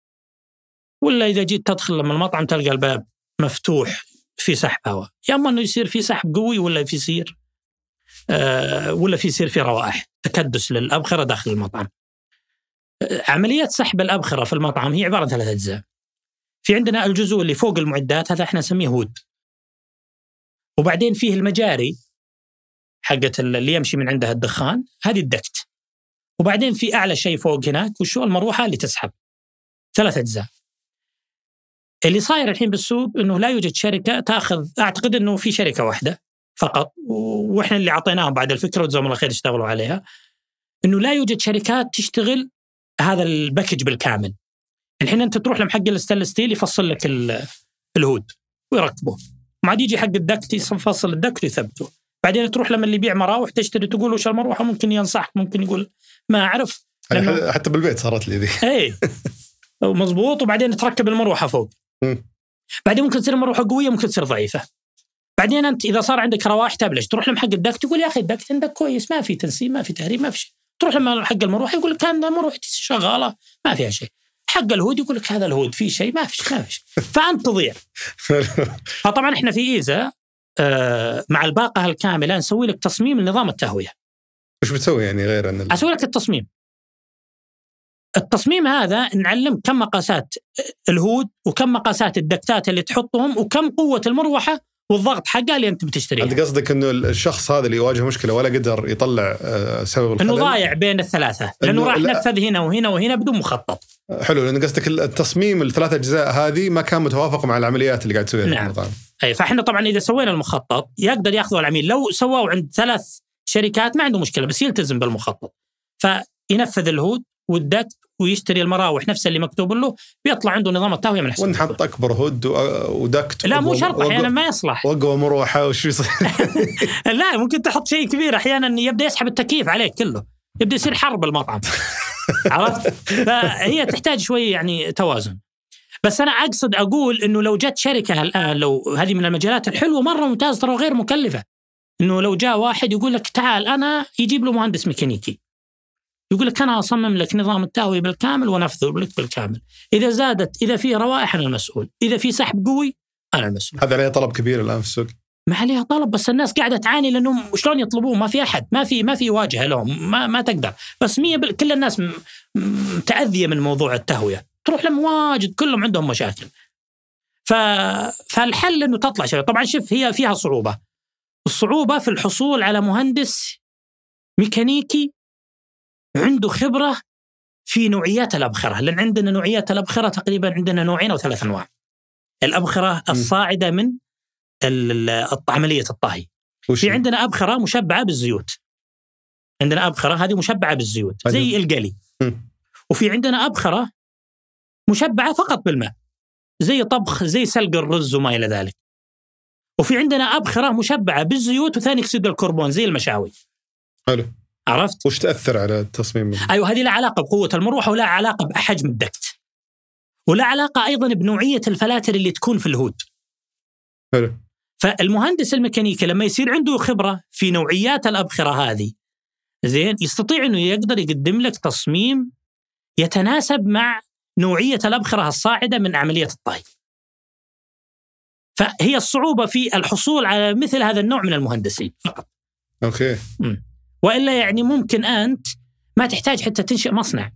ولا اذا جيت تدخل لما المطعم تلقى الباب مفتوح في سحب هواء، يا اما انه يصير في سحب قوي ولا في سير آه ولا في سير في روائح تكدس للابخره داخل المطعم. آه، عمليات سحب الابخره في المطعم هي عباره عن ثلاث اجزاء. في عندنا الجزء اللي فوق المعدات هذا احنا نسميه هود وبعدين فيه المجاري حقت اللي يمشي من عندها الدخان هذه الدكت وبعدين في اعلى شيء فوق هناك وشو المروحه اللي تسحب ثلاث اجزاء اللي صاير الحين بالسوق انه لا يوجد شركه تاخذ اعتقد انه في شركه واحده فقط واحنا اللي اعطيناهم بعد الفكره وجزاهم الله خير اشتغلوا عليها انه لا يوجد شركات تشتغل هذا الباكج بالكامل الحين انت تروح لمحق الستانلس ستيل يفصل لك الهود ويركبه ما يجي حق الدكت يفصل الدكت ويثبته بعدين تروح لما اللي يبيع مراوح تشتري تقول وش المروحه ممكن ينصحك ممكن يقول ما اعرف يعني لأنه... حتى بالبيت صارت لي ذي اي مضبوط وبعدين تركب المروحه فوق بعدين ممكن تصير مروحه قويه ممكن تصير ضعيفه بعدين انت اذا صار عندك رواح تبلش تروح لمحق الدكت تقول يا اخي الدكت عندك كويس ما في تنسيم ما في تهريب ما في شيء تروح لما حق المروحه يقول كان مروحتي شغاله ما فيها شيء حق الهود يقول لك هذا الهود في شيء ما فيش ما فيش فانت تضيع فطبعا احنا في ايزا آه، مع الباقه الكامله نسوي لك تصميم لنظام التهويه وش بتسوي يعني غير ان اسوي لك التصميم التصميم هذا نعلم كم مقاسات الهود وكم مقاسات الدكتات اللي تحطهم وكم قوه المروحه والضغط حقه اللي انت بتشتريه انت قصدك انه الشخص هذا اللي يواجه مشكله ولا قدر يطلع آه، سبب الخلل انه ضايع بين الثلاثه لانه راح نفذ هنا وهنا وهنا بدون مخطط حلو لان قصدك التصميم الثلاثة اجزاء هذه ما كان متوافق مع العمليات اللي قاعد تسويها نعم اي فاحنا طبعا اذا سوينا المخطط يقدر ياخذه العميل لو سواه عند ثلاث شركات ما عنده مشكله بس يلتزم بالمخطط فينفذ الهود والدك ويشتري المراوح نفسها اللي مكتوب له بيطلع عنده نظام التهويه من احسن ونحط اكبر هود ودكت لا مو شرط احيانا ما يصلح وقوه مروحه وش يصير لا ممكن تحط شيء كبير احيانا يبدا يسحب التكييف عليك كله يبدا يصير حرب المطعم عرفت؟ فهي تحتاج شوي يعني توازن بس انا اقصد اقول انه لو جت شركه الان لو هذه من المجالات الحلوه مره ممتازه ترى غير مكلفه انه لو جاء واحد يقول لك تعال انا يجيب له مهندس ميكانيكي يقول لك انا اصمم لك نظام التهويه بالكامل وانفذه لك بالكامل اذا زادت اذا في روائح انا المسؤول اذا في سحب قوي انا المسؤول هذا عليه طلب كبير الان في السوق ما عليها طلب بس الناس قاعده تعاني لانهم شلون يطلبون ما في احد ما في ما في واجهه لهم ما ما تقدر بس مية بل... كل الناس متاذيه من موضوع التهويه تروح لهم واجد كلهم عندهم مشاكل ف... فالحل انه تطلع شباب طبعا شوف هي فيها صعوبه الصعوبه في الحصول على مهندس ميكانيكي عنده خبره في نوعيات الابخره لان عندنا نوعيات الابخره تقريبا عندنا نوعين او ثلاث انواع الابخره الصاعده من عمليه الطهي في عندنا ابخره مشبعه بالزيوت عندنا ابخره هذه مشبعه بالزيوت زي القلي وفي عندنا ابخره مشبعه فقط بالماء زي طبخ زي سلق الرز وما الى ذلك وفي عندنا ابخره مشبعه بالزيوت وثاني اكسيد الكربون زي المشاوي حلو عرفت؟ وش تاثر على التصميم؟ ايوه هذه لا علاقه بقوه المروحه ولا علاقه بحجم الدكت. ولا علاقه ايضا بنوعيه الفلاتر اللي تكون في الهود. حلو. فالمهندس الميكانيكي لما يصير عنده خبره في نوعيات الابخره هذه زين يستطيع انه يقدر يقدم لك تصميم يتناسب مع نوعيه الابخره الصاعده من عمليه الطهي. فهي الصعوبه في الحصول على مثل هذا النوع من المهندسين فقط. اوكي. م. والا يعني ممكن انت ما تحتاج حتى تنشئ مصنع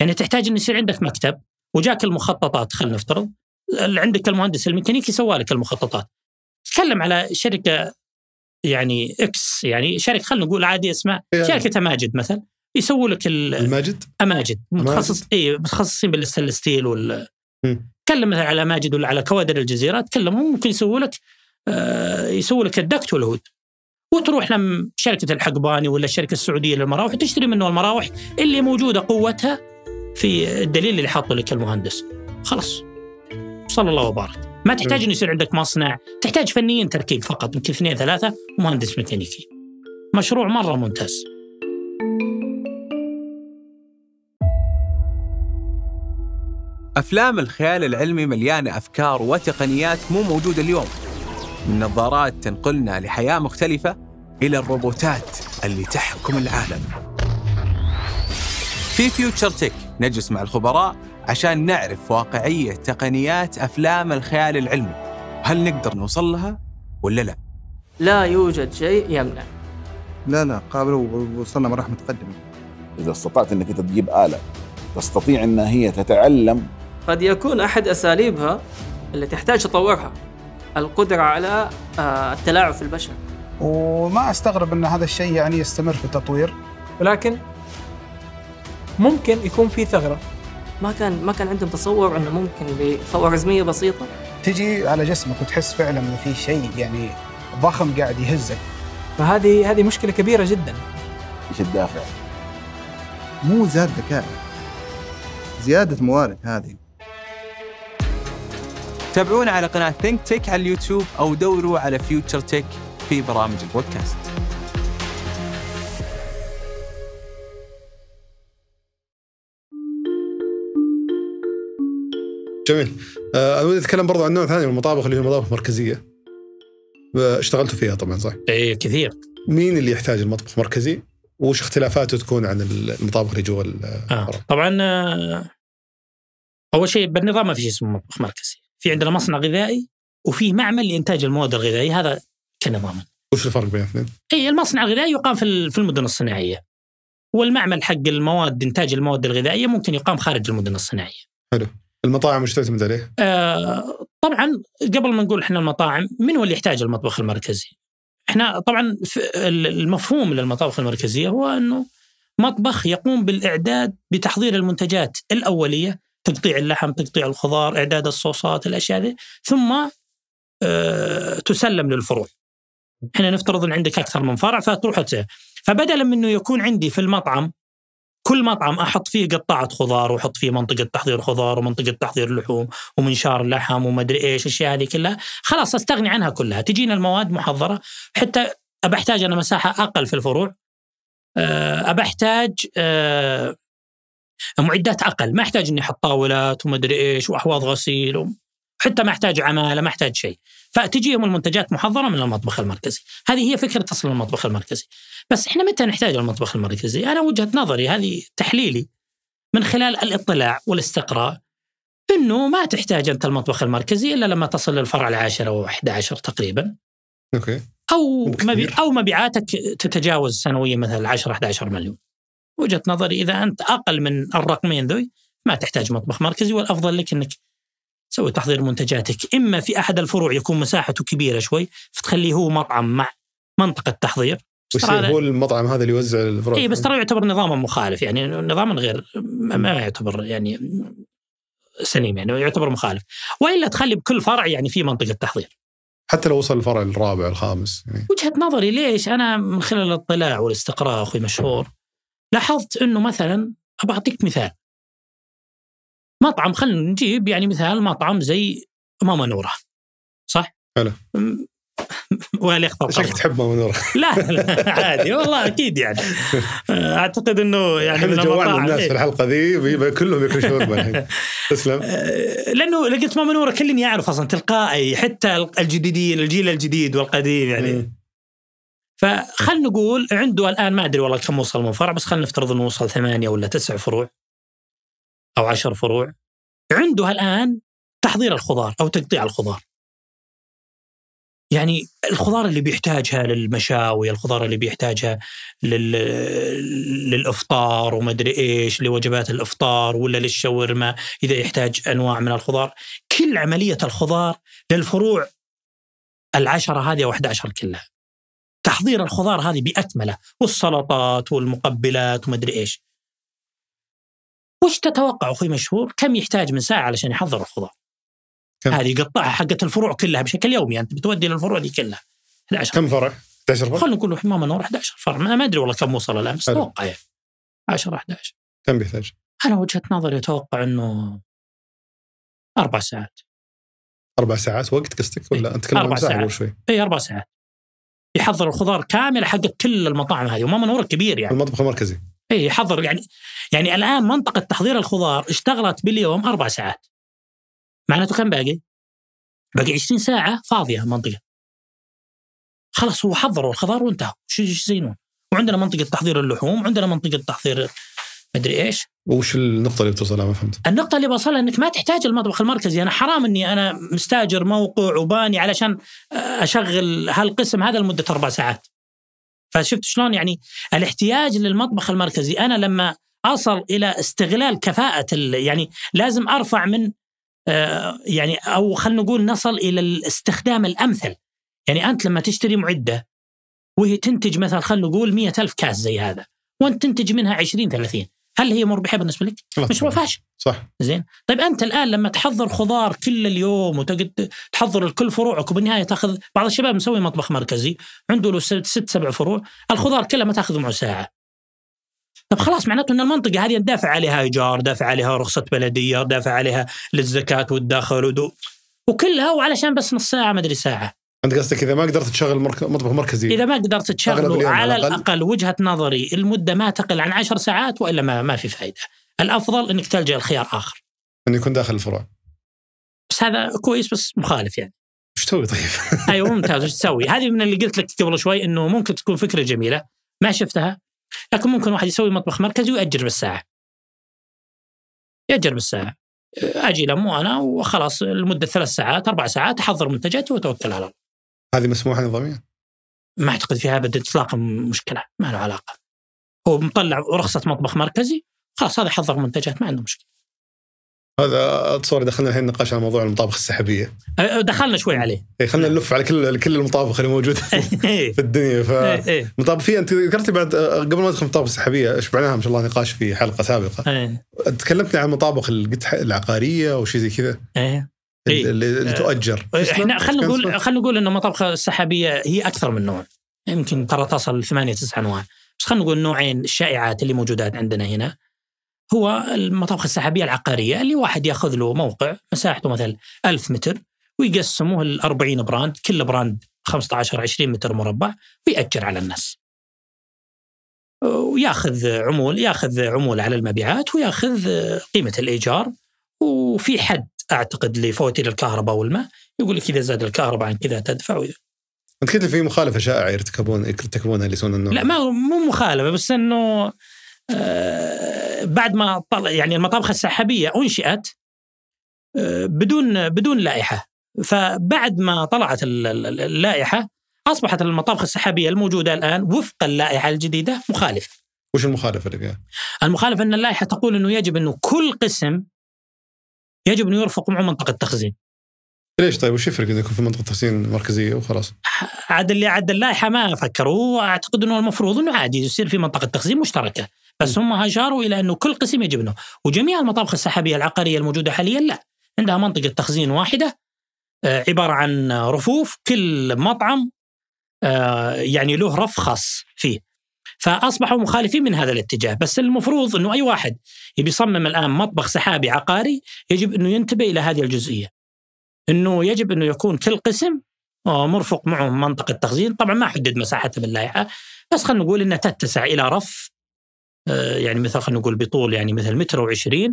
يعني تحتاج انه يصير عندك مكتب وجاك المخططات خلينا نفترض عندك المهندس الميكانيكي سوى لك المخططات تكلم على شركه يعني اكس يعني شركه خلينا نقول عادي اسماء يعني. إيه. شركه اماجد مثلا يسووا لك الماجد اماجد متخصص اي متخصصين بالستيل ستيل وال تكلم مثلا على ماجد ولا على كوادر الجزيره تكلمهم ممكن يسووا لك آه يسووا لك الدكت والهود وتروح لشركه الحقباني ولا الشركه السعوديه للمراوح وتشتري منه المراوح اللي موجوده قوتها في الدليل اللي حاطه لك المهندس خلاص صلى الله وبارك ما تحتاج انه يصير عندك مصنع تحتاج فنيين تركيب فقط يمكن اثنين ثلاثه ومهندس ميكانيكي مشروع مره ممتاز أفلام الخيال العلمي مليانة أفكار وتقنيات مو موجودة اليوم النظارات تنقلنا لحياة مختلفة إلى الروبوتات اللي تحكم العالم في فيوتشر تك نجلس مع الخبراء عشان نعرف واقعية تقنيات أفلام الخيال العلمي هل نقدر نوصل لها ولا لا؟ لا يوجد شيء يمنع لا لا قابل وصلنا مراحل متقدمة إذا استطعت أنك تجيب آلة تستطيع أنها هي تتعلم قد يكون أحد أساليبها التي تحتاج تطورها القدرة على آه، التلاعب في البشر وما استغرب ان هذا الشيء يعني يستمر في التطوير ولكن ممكن يكون في ثغره ما كان ما كان عندهم تصور انه ممكن بخوارزميه بسيطه تجي على جسمك وتحس فعلا انه في شيء يعني ضخم قاعد يهزك فهذه هذه مشكله كبيره جدا ايش الدافع؟ مو زاد ذكاء زياده موارد هذه تابعونا على قناة ثينك تيك على اليوتيوب أو دوروا على فيوتشر تيك في برامج البودكاست جميل آه، انا ودي اتكلم برضه عن نوع ثاني من المطابخ اللي هي المطابخ المركزيه آه، اشتغلتوا فيها طبعا صح؟ اي كثير مين اللي يحتاج المطبخ المركزي؟ وش اختلافاته تكون عن المطابخ اللي جوا آه. طبعا آه، اول شيء بالنظام ما في شيء اسمه مطبخ مركزي في عندنا مصنع غذائي وفي معمل لانتاج المواد الغذائيه هذا كنظام وش الفرق بين الاثنين؟ اي المصنع الغذائي يقام في في المدن الصناعيه والمعمل حق المواد انتاج المواد الغذائيه ممكن يقام خارج المدن الصناعيه. حلو. المطاعم وش تعتمد عليه؟ آه طبعا قبل ما نقول احنا المطاعم من هو اللي يحتاج المطبخ المركزي؟ احنا طبعا المفهوم للمطابخ المركزيه هو انه مطبخ يقوم بالاعداد بتحضير المنتجات الاوليه تقطيع اللحم تقطيع الخضار إعداد الصوصات الأشياء هذه ثم آه، تسلم للفروع احنا نفترض ان عندك اكثر من فرع فتروح فبدلا من انه يكون عندي في المطعم كل مطعم احط فيه قطاعه خضار واحط فيه منطقه تحضير خضار ومنطقه تحضير لحوم ومنشار لحم ومدري ايش الاشياء هذه كلها خلاص استغني عنها كلها تجينا المواد محضره حتى ابى احتاج انا مساحه اقل في الفروع آه، ابى احتاج آه، معدات اقل ما احتاج اني احط طاولات وما ادري ايش واحواض غسيل حتى ما احتاج عماله ما احتاج شيء فتجيهم المنتجات محضره من المطبخ المركزي هذه هي فكره اصل المطبخ المركزي بس احنا متى نحتاج المطبخ المركزي انا وجهه نظري هذه تحليلي من خلال الاطلاع والاستقراء انه ما تحتاج انت المطبخ المركزي الا لما تصل للفرع العاشر او 11 تقريبا اوكي او مبي... او مبيعاتك تتجاوز سنويا مثلا 10 11 مليون وجهه نظري اذا انت اقل من الرقمين ذوي ما تحتاج مطبخ مركزي والافضل لك انك تسوي تحضير منتجاتك اما في احد الفروع يكون مساحته كبيره شوي فتخليه هو مطعم مع منطقه تحضير وش هو المطعم هذا اللي يوزع الفروع اي بس ترى يعتبر نظاما مخالف يعني نظاما غير ما يعتبر يعني سليم يعني يعتبر مخالف والا تخلي بكل فرع يعني في منطقه تحضير حتى لو وصل الفرع الرابع الخامس يعني. وجهه نظري ليش انا من خلال الاطلاع والاستقراء اخوي مشهور لاحظت انه مثلا بعطيك مثال مطعم خلينا نجيب يعني مثال مطعم زي ماما نوره صح؟ حلو والي يخطر شكلك تحب ماما نوره لا, لا عادي والله اكيد يعني اعتقد انه يعني احنا جوعنا الناس في الحلقه ذي كلهم ياكلون شاورما تسلم أه، لانه لقيت ماما نوره كل يعرف اصلا تلقائي حتى الجديدين الجيل الجديد والقديم يعني فخلنا نقول عنده الان ما ادري والله كم وصل من فرع بس خلينا نفترض انه وصل ثمانيه ولا تسع فروع او عشر فروع عنده الان تحضير الخضار او تقطيع الخضار. يعني الخضار اللي بيحتاجها للمشاوي، الخضار اللي بيحتاجها لل... للافطار ومدري ايش، لوجبات الافطار ولا للشاورما، اذا يحتاج انواع من الخضار، كل عمليه الخضار للفروع العشره هذه او 11 كلها. تحضير الخضار هذه باكمله والسلطات والمقبلات ومدري ايش. وش تتوقع اخوي مشهور؟ كم يحتاج من ساعه علشان يحضر الخضار؟ كم؟ هذه يقطعها حقت الفروع كلها بشكل يومي انت بتودي للفروع دي كلها 11 كم فرع؟ 11 فرع؟ خلينا نقول حمام النور 11 فرع ما ادري والله كم وصل الان بس اتوقع يعني 10 11 كم بيحتاج؟ انا وجهه نظري اتوقع انه اربع ساعات اربع ساعات وقت قصدك ولا انت إيه. تتكلم عن ساعه شوي؟ اي اربع ساعات يحضر الخضار كامل حق كل المطاعم هذه وما منوره كبير يعني المطبخ المركزي اي يحضر يعني يعني الان منطقه تحضير الخضار اشتغلت باليوم اربع ساعات معناته كم باقي؟ باقي 20 ساعه فاضيه المنطقه خلاص هو حضروا الخضار وانتهوا شو يزينون وعندنا منطقه تحضير اللحوم وعندنا منطقه تحضير مدري ايش وش النقطة اللي بتوصلها ما فهمت؟ النقطة اللي بوصلها انك ما تحتاج المطبخ المركزي، انا حرام اني انا مستاجر موقع وباني علشان اشغل هالقسم هذا لمدة اربع ساعات. فشفت شلون يعني الاحتياج للمطبخ المركزي انا لما اصل الى استغلال كفاءة يعني لازم ارفع من آه، يعني او خلينا نقول نصل الى الاستخدام الامثل. يعني انت لما تشتري معدة وهي تنتج مثلا خلينا نقول 100000 كاس زي هذا وانت تنتج منها 20 30 هل هي مربحه بالنسبه لك؟ مش فاشل صح زين طيب انت الان لما تحضر خضار كل اليوم وتقعد تحضر لكل فروعك وبالنهايه تاخذ بعض الشباب مسوي مطبخ مركزي عنده له ست سبع فروع الخضار كلها ما تاخذ معه ساعه طب خلاص معناته ان المنطقه هذه ندافع عليها ايجار، دافع عليها رخصه بلديه، دافع عليها للزكاه والدخل ودو وكلها وعلشان بس نص ساعه ما ادري ساعه. انت قصدك اذا ما قدرت تشغل مطبخ مركزي اذا ما قدرت تشغله على الأقل. الاقل وجهه نظري المده ما تقل عن عشر ساعات والا ما, ما في فائده الافضل انك تلجا لخيار اخر انه يكون داخل الفروع بس هذا كويس بس مخالف يعني ايش تسوي طيب؟ ايوه ممتاز ايش تسوي؟ هذه من اللي قلت لك قبل شوي انه ممكن تكون فكره جميله ما شفتها لكن ممكن واحد يسوي مطبخ مركزي ويأجر بالساعه يأجر بالساعه اجي لمو انا وخلاص لمده ثلاث ساعات اربع ساعات احضر منتجاتي واتوكل على الله هذه مسموحه نظاميا؟ ما اعتقد فيها ابدا اطلاقا مشكله ما له علاقه هو مطلع رخصه مطبخ مركزي خلاص هذا حضر منتجات ما عنده مشكله هذا اتصور دخلنا الحين نقاش على موضوع المطابخ السحابيه أه، أه، دخلنا شوي عليه إيه خلينا أه. نلف على كل كل المطابخ اللي موجوده إيه. في الدنيا ف إيه، إيه. مطابخ انت ذكرت بعد قبل ما ادخل المطابخ السحابيه شبعناها ما شاء الله نقاش في حلقه سابقه تكلمتني عن المطابخ العقاريه وشيء زي كذا إيه؟ اللي آه، تؤجر إيه، احنا خلينا نقول خلينا نقول ان المطابخ السحابيه هي اكثر من نوع يمكن ترى تصل ثمانية تسعة انواع بس خلينا نقول نوعين الشائعات اللي موجودات عندنا هنا هو المطابخ السحابيه العقاريه اللي واحد ياخذ له موقع مساحته مثلا 1000 متر ويقسمه ل 40 براند كل براند 15 20 متر مربع ويأجر على الناس وياخذ عمول ياخذ عمول على المبيعات وياخذ قيمه الايجار وفي حد اعتقد لفواتير الكهرباء والماء يقول لك اذا زاد الكهرباء عن كذا تدفع وإذا. انت كده في مخالفه شائعه يرتكبون يرتكبونها اللي يسوون لا ما مو مخالفه بس انه آه بعد ما طلع يعني المطابخ السحابيه انشئت آه بدون بدون لائحه فبعد ما طلعت اللائحه اصبحت المطابخ السحابيه الموجوده الان وفق اللائحه الجديده مخالفه. وش المخالفه اللي فيها؟ المخالفه ان اللائحه تقول انه يجب انه كل قسم يجب انه يرفق معه منطقه تخزين ليش طيب وش يفرق اذا يكون في منطقه تخزين مركزيه وخلاص؟ عاد اللي عاد اللائحه ما فكروا واعتقد انه المفروض انه عادي يصير في منطقه تخزين مشتركه، بس هم اشاروا الى انه كل قسم يجب انه وجميع المطابخ السحابيه العقاريه الموجوده حاليا لا عندها منطقه تخزين واحده آه، عباره عن رفوف كل مطعم آه، يعني له رف خاص فيه فاصبحوا مخالفين من هذا الاتجاه بس المفروض انه اي واحد يبي يصمم الان مطبخ سحابي عقاري يجب انه ينتبه الى هذه الجزئيه انه يجب انه يكون كل قسم آه، مرفق معه منطقه تخزين طبعا ما حدد مساحتها باللائحه آه، بس خلينا نقول انها تتسع الى رف آه، يعني مثل خلينا نقول بطول يعني مثل متر و20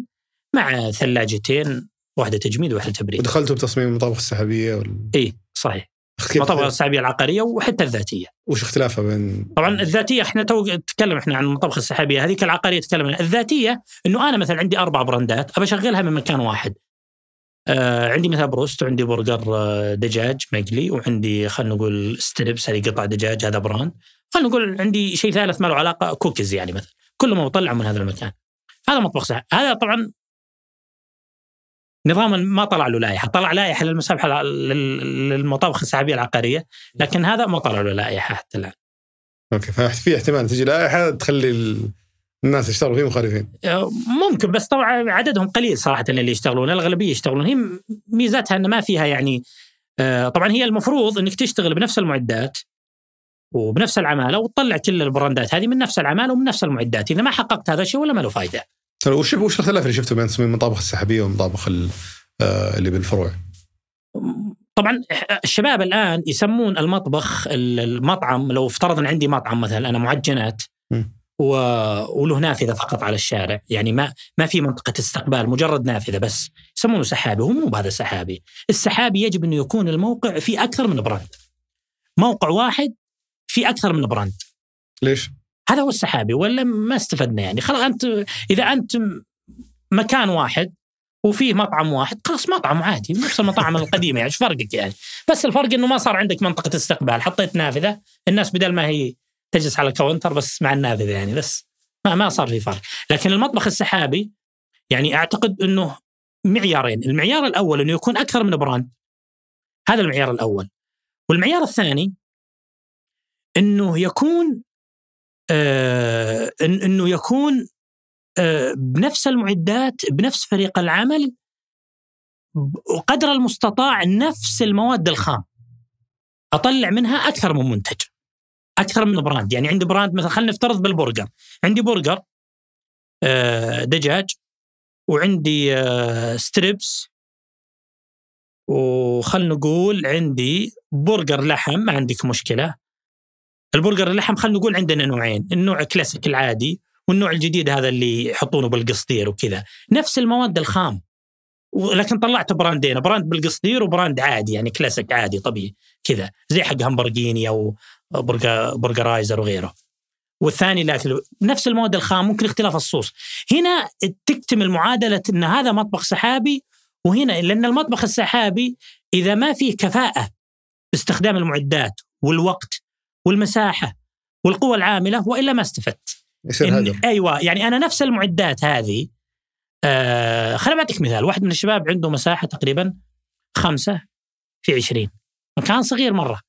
مع ثلاجتين واحده تجميد وواحده تبريد ودخلتوا بتصميم المطابخ السحابيه ولا؟ اي صحيح المطابقه السحابيه العقاريه وحتى الذاتيه. وش اختلافها بين طبعا الذاتيه احنا تو نتكلم احنا عن المطابخ السحابيه هذيك العقاريه تكلم عن الذاتيه انه انا مثلا عندي اربع براندات ابى اشغلها من مكان واحد. آه عندي مثلا بروست وعندي برجر آه، دجاج مقلي وعندي خلينا نقول ستريبس هذه قطع دجاج هذا براند. خلينا نقول عندي شيء ثالث ما له علاقه كوكيز يعني مثلا كل ما بطلعه من هذا المكان. هذا مطبخ سحابي هذا طبعا نظاما ما طلع له لائحه، طلع لائحه للمسابحه للمطابخ السحابيه العقاريه، نعم. لكن هذا ما طلع له لائحه حتى الان. اوكي ففي احتمال تجي لائحه تخلي الناس يشتغلوا فيه مخالفين. أه، ممكن بس طبعا عددهم قليل صراحه اللي يشتغلون، الاغلبيه يشتغلون، هي ميزتها ان ما فيها يعني أه، طبعا هي المفروض انك تشتغل بنفس المعدات وبنفس العماله وتطلع كل البراندات هذه من نفس العماله ومن نفس المعدات، اذا ما حققت هذا الشيء ولا ما له فائده. وش وش الاختلاف اللي شفته بين المطابخ السحابيه والمطابخ آه، اللي بالفروع؟ طبعا الشباب الان يسمون المطبخ المطعم لو افترض ان عندي مطعم مثلا انا معجنات و... وله نافذه فقط على الشارع يعني ما ما في منطقه استقبال مجرد نافذه بس يسمونه سحابي هو مو بهذا سحابي السحابي يجب انه يكون الموقع فيه اكثر من براند موقع واحد في اكثر من براند ليش هذا هو السحابي ولا ما استفدنا يعني خلاص انت اذا انت مكان واحد وفيه مطعم واحد خلاص مطعم عادي نفس المطاعم القديمه يعني ايش فرقك يعني بس الفرق انه ما صار عندك منطقه استقبال حطيت نافذه الناس بدل ما هي تجلس على الكاونتر بس مع النافذه يعني بس ما ما صار في فرق لكن المطبخ السحابي يعني اعتقد انه معيارين المعيار الاول انه يكون اكثر من براند هذا المعيار الاول والمعيار الثاني انه يكون آه انه يكون آه بنفس المعدات بنفس فريق العمل وقدر المستطاع نفس المواد الخام اطلع منها اكثر من منتج اكثر من براند يعني عندي براند مثلا خلينا نفترض بالبرجر عندي برجر آه دجاج وعندي آه ستريبس وخلنا نقول عندي برجر لحم ما عندك مشكله البرجر اللحم خلينا نقول عندنا نوعين النوع كلاسيك العادي والنوع الجديد هذا اللي يحطونه بالقصدير وكذا نفس المواد الخام ولكن طلعت براندين براند بالقصدير وبراند عادي يعني كلاسيك عادي طبيعي كذا زي حق همبرجيني او برجرايزر وغيره والثاني لا نفس المواد الخام ممكن اختلاف الصوص هنا تكتمل معادله ان هذا مطبخ سحابي وهنا لان المطبخ السحابي اذا ما فيه كفاءه باستخدام المعدات والوقت والمساحه والقوى العامله والا ما استفدت ايوه يعني انا نفس المعدات هذه آه خليني اعطيك مثال واحد من الشباب عنده مساحه تقريبا خمسة في عشرين مكان صغير مره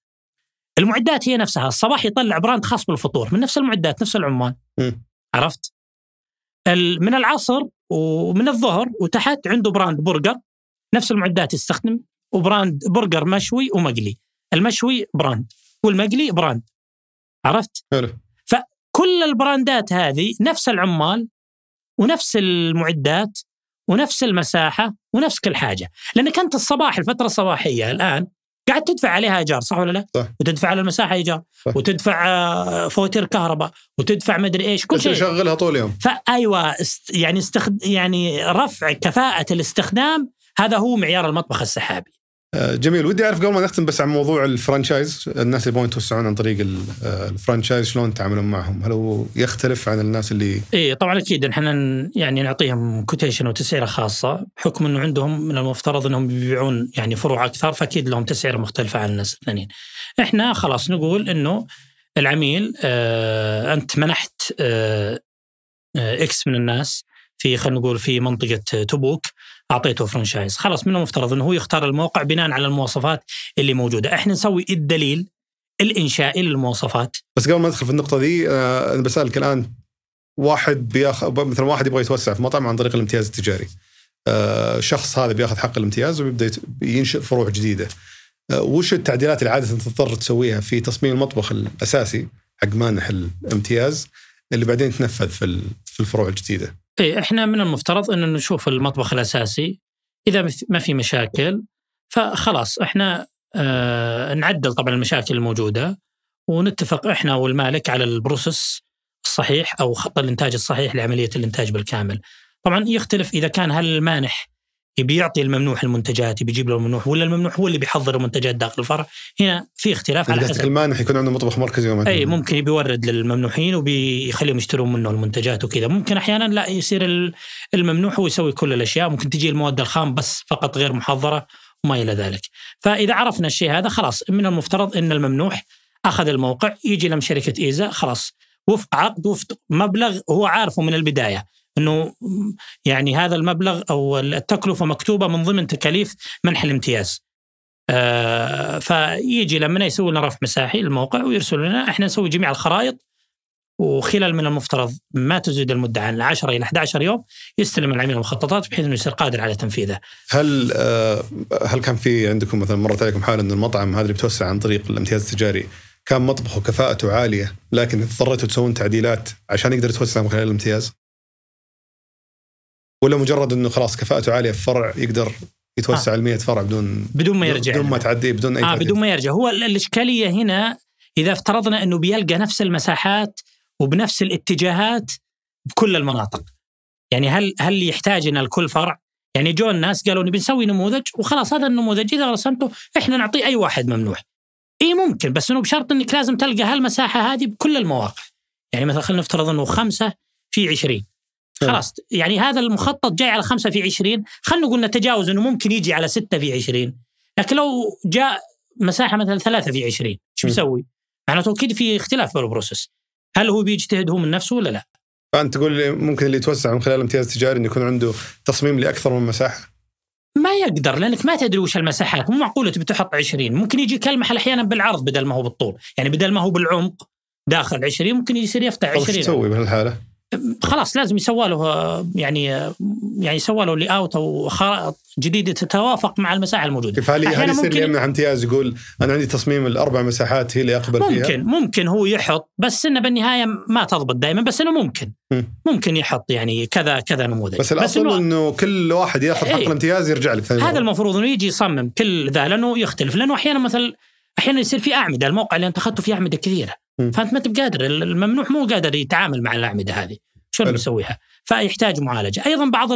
المعدات هي نفسها الصباح يطلع براند خاص بالفطور من نفس المعدات نفس العمال م. عرفت من العصر ومن الظهر وتحت عنده براند برجر نفس المعدات يستخدم وبراند برجر مشوي ومقلي المشوي براند والمقلي براند عرفت؟ حلو فكل البراندات هذه نفس العمال ونفس المعدات ونفس المساحة ونفس كل حاجة لأنك أنت الصباح الفترة الصباحية الآن قاعد تدفع عليها ايجار صح ولا لا؟ صح. وتدفع على المساحه ايجار صح. وتدفع آه، فواتير كهرباء وتدفع مدري ايش كل شيء تشغلها طول اليوم فايوه يعني استخد... يعني رفع كفاءه الاستخدام هذا هو معيار المطبخ السحابي آه، جميل ودي اعرف قبل ما نختم بس عن موضوع الفرانشايز الناس اللي يبغون يتوسعون عن طريق آه، الفرانشايز شلون تعاملون معهم؟ هل هو يختلف عن الناس اللي اي طبعا اكيد احنا يعني نعطيهم كوتيشن وتسعيره خاصه بحكم انه عندهم من المفترض انهم يبيعون يعني فروع اكثر فاكيد لهم تسعيره مختلفه عن الناس الثانيين. احنا خلاص نقول انه العميل آه انت منحت آه اكس آه، من الناس في خلينا نقول في منطقه تبوك اعطيته فرنشايز خلاص من المفترض انه هو يختار الموقع بناء على المواصفات اللي موجوده احنا نسوي الدليل الانشائي للمواصفات بس قبل ما ندخل في النقطه دي آه، انا بسالك الان واحد بياخذ مثلا واحد يبغى يتوسع في مطعم عن طريق الامتياز التجاري آه، شخص هذا بياخذ حق الامتياز وبيبدا ينشئ فروع جديده آه، وش التعديلات اللي عاده تضطر تسويها في تصميم المطبخ الاساسي حق مانح الامتياز اللي بعدين تنفذ في في الفروع الجديده. اي احنا من المفترض انه نشوف المطبخ الاساسي اذا ما في مشاكل فخلاص احنا آه نعدل طبعا المشاكل الموجوده ونتفق احنا والمالك على البروسس الصحيح او خط الانتاج الصحيح لعمليه الانتاج بالكامل. طبعا يختلف اذا كان هل المانح يبي يعطي الممنوح المنتجات يبي يجيب له الممنوح ولا الممنوح هو اللي بيحضر المنتجات داخل الفرع هنا في اختلاف على حسب المانح يكون عنده مطبخ مركزي وما اي ممكن يبي يورد للممنوحين وبيخليهم يشترون منه المنتجات وكذا ممكن احيانا لا يصير الممنوح هو يسوي كل الاشياء ممكن تجي المواد الخام بس فقط غير محضره وما الى ذلك فاذا عرفنا الشيء هذا خلاص من المفترض ان الممنوح اخذ الموقع يجي لم شركه ايزا خلاص وفق عقد وفق مبلغ هو عارفه من البدايه انه يعني هذا المبلغ او التكلفه مكتوبه من ضمن تكاليف منح الامتياز. آه فيجي لما يسوي لنا رف مساحي للموقع ويرسل لنا احنا نسوي جميع الخرائط وخلال من المفترض ما تزيد المده عن 10 الى 11 يوم يستلم العميل المخططات بحيث انه يصير قادر على تنفيذه. هل آه هل كان في عندكم مثلا مرت عليكم حاله ان المطعم هذا اللي بتوسع عن طريق الامتياز التجاري كان مطبخه كفاءته عاليه لكن اضطريتوا تسوون تعديلات عشان يقدر يتوسع من خلال الامتياز؟ ولا مجرد انه خلاص كفاءته عاليه في فرع يقدر يتوسع آه. ال 100 فرع بدون بدون ما يرجع بدون ما تعدي بدون اي آه بدون ما يرجع هو الاشكاليه هنا اذا افترضنا انه بيلقى نفس المساحات وبنفس الاتجاهات بكل المناطق يعني هل هل يحتاج ان الكل فرع يعني جو الناس قالوا نبي نسوي نموذج وخلاص هذا النموذج اذا رسمته احنا نعطيه اي واحد ممنوع اي ممكن بس انه بشرط انك لازم تلقى هالمساحه هذه بكل المواقع يعني مثلا خلينا نفترض انه خمسه في 20 خلاص يعني هذا المخطط جاي على 5 في 20 خلينا نقول نتجاوز انه ممكن يجي على 6 في 20 لكن لو جاء مساحه مثلا 3 في 20 شو بيسوي؟ معناته اكيد في اختلاف بالبروسس هل هو بيجتهد هو من نفسه ولا لا؟ فانت تقول ممكن اللي يتوسع من خلال امتياز تجاري انه يكون عنده تصميم لاكثر من مساحه ما يقدر لانك ما تدري وش المساحات مو معقوله تبي تحط 20 ممكن يجي كلمة احيانا بالعرض بدل ما هو بالطول يعني بدل ما هو بالعمق داخل 20 ممكن يصير يفتح 20 ايش تسوي بهالحاله؟ خلاص لازم يسوى له يعني يعني يسوى له لي اوت او خرائط جديده تتوافق مع المساحه الموجوده. فهل هل يصير يمنع امتياز يقول انا عندي تصميم الاربع مساحات هي اللي اقبل ممكن فيها؟ ممكن ممكن هو يحط بس انه بالنهايه ما تضبط دائما بس انه ممكن ممكن يحط يعني كذا كذا نموذج بس الاصل بس إنه, انه كل واحد ياخذ حق إيه. الامتياز يرجع لك ثاني هذا المفروض انه يجي يصمم كل ذا لانه يختلف لانه احيانا مثل احيانا يصير في اعمده الموقع اللي انت اخذته في اعمده كثيره فانت ما انت بقادر الممنوح مو قادر يتعامل مع الاعمده هذه شلون يسويها فيحتاج معالجه ايضا بعض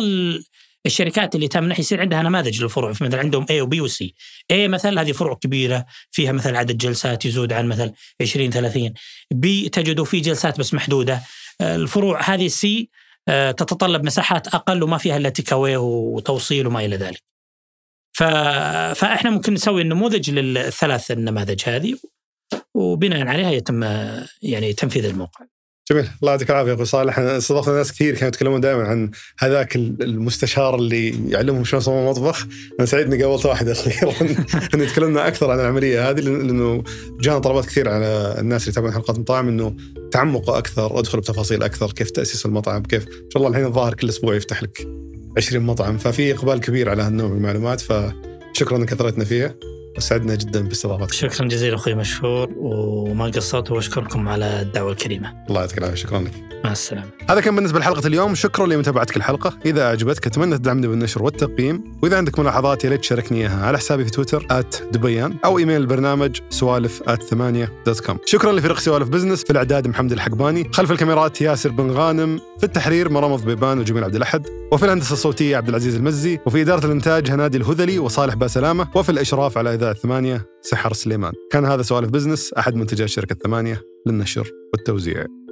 الشركات اللي تمنح يصير عندها نماذج للفروع مثلا عندهم اي وبي وسي اي مثلا هذه فروع كبيره فيها مثلا عدد جلسات يزود عن مثلا 20 30 بي تجدوا في جلسات بس محدوده آه، الفروع هذه سي آه، تتطلب مساحات اقل وما فيها الا تكاوي وتوصيل وما الى ذلك ف... فاحنا ممكن نسوي النموذج للثلاث النماذج هذه وبناء عليها يتم يعني تنفيذ الموقع. جميل الله يعطيك العافيه اخوي صالح استضفنا ناس كثير كانوا يتكلمون دائما عن هذاك المستشار اللي يعلمهم شلون يصممون مطبخ انا سعيد اني قابلت واحد اخيرا انه تكلمنا اكثر عن العمليه هذه لانه جانا طلبات كثير على الناس اللي يتابعون حلقات المطاعم انه تعمق اكثر ادخل بتفاصيل اكثر كيف تاسيس المطعم كيف ان شاء الله الحين الظاهر كل اسبوع يفتح لك 20 مطعم ففي اقبال كبير على هالنوع من المعلومات فشكرا انك اثرتنا فيها وسعدنا جدا باستضافتك شكرا جزيلا اخوي مشهور وما قصرت واشكركم على الدعوه الكريمه الله يعطيك العافيه شكرا لك مع السلامه هذا كان بالنسبه لحلقه اليوم شكرا لمتابعتك الحلقه اذا اعجبتك اتمنى تدعمني بالنشر والتقييم واذا عندك ملاحظات يا ريت تشاركني اياها على حسابي في تويتر @دبيان او ايميل البرنامج سوالف @8.com شكرا لفريق سوالف بزنس في الاعداد محمد الحقباني خلف الكاميرات ياسر بن غانم في التحرير مرام بيبان وجميل عبد الاحد وفي الهندسه الصوتيه عبد العزيز المزي وفي اداره الانتاج هنادي الهذلي وصالح باسلامه وفي الاشراف على أعداء سحر سليمان كان هذا سوالف بزنس أحد منتجات شركة ثمانية للنشر والتوزيع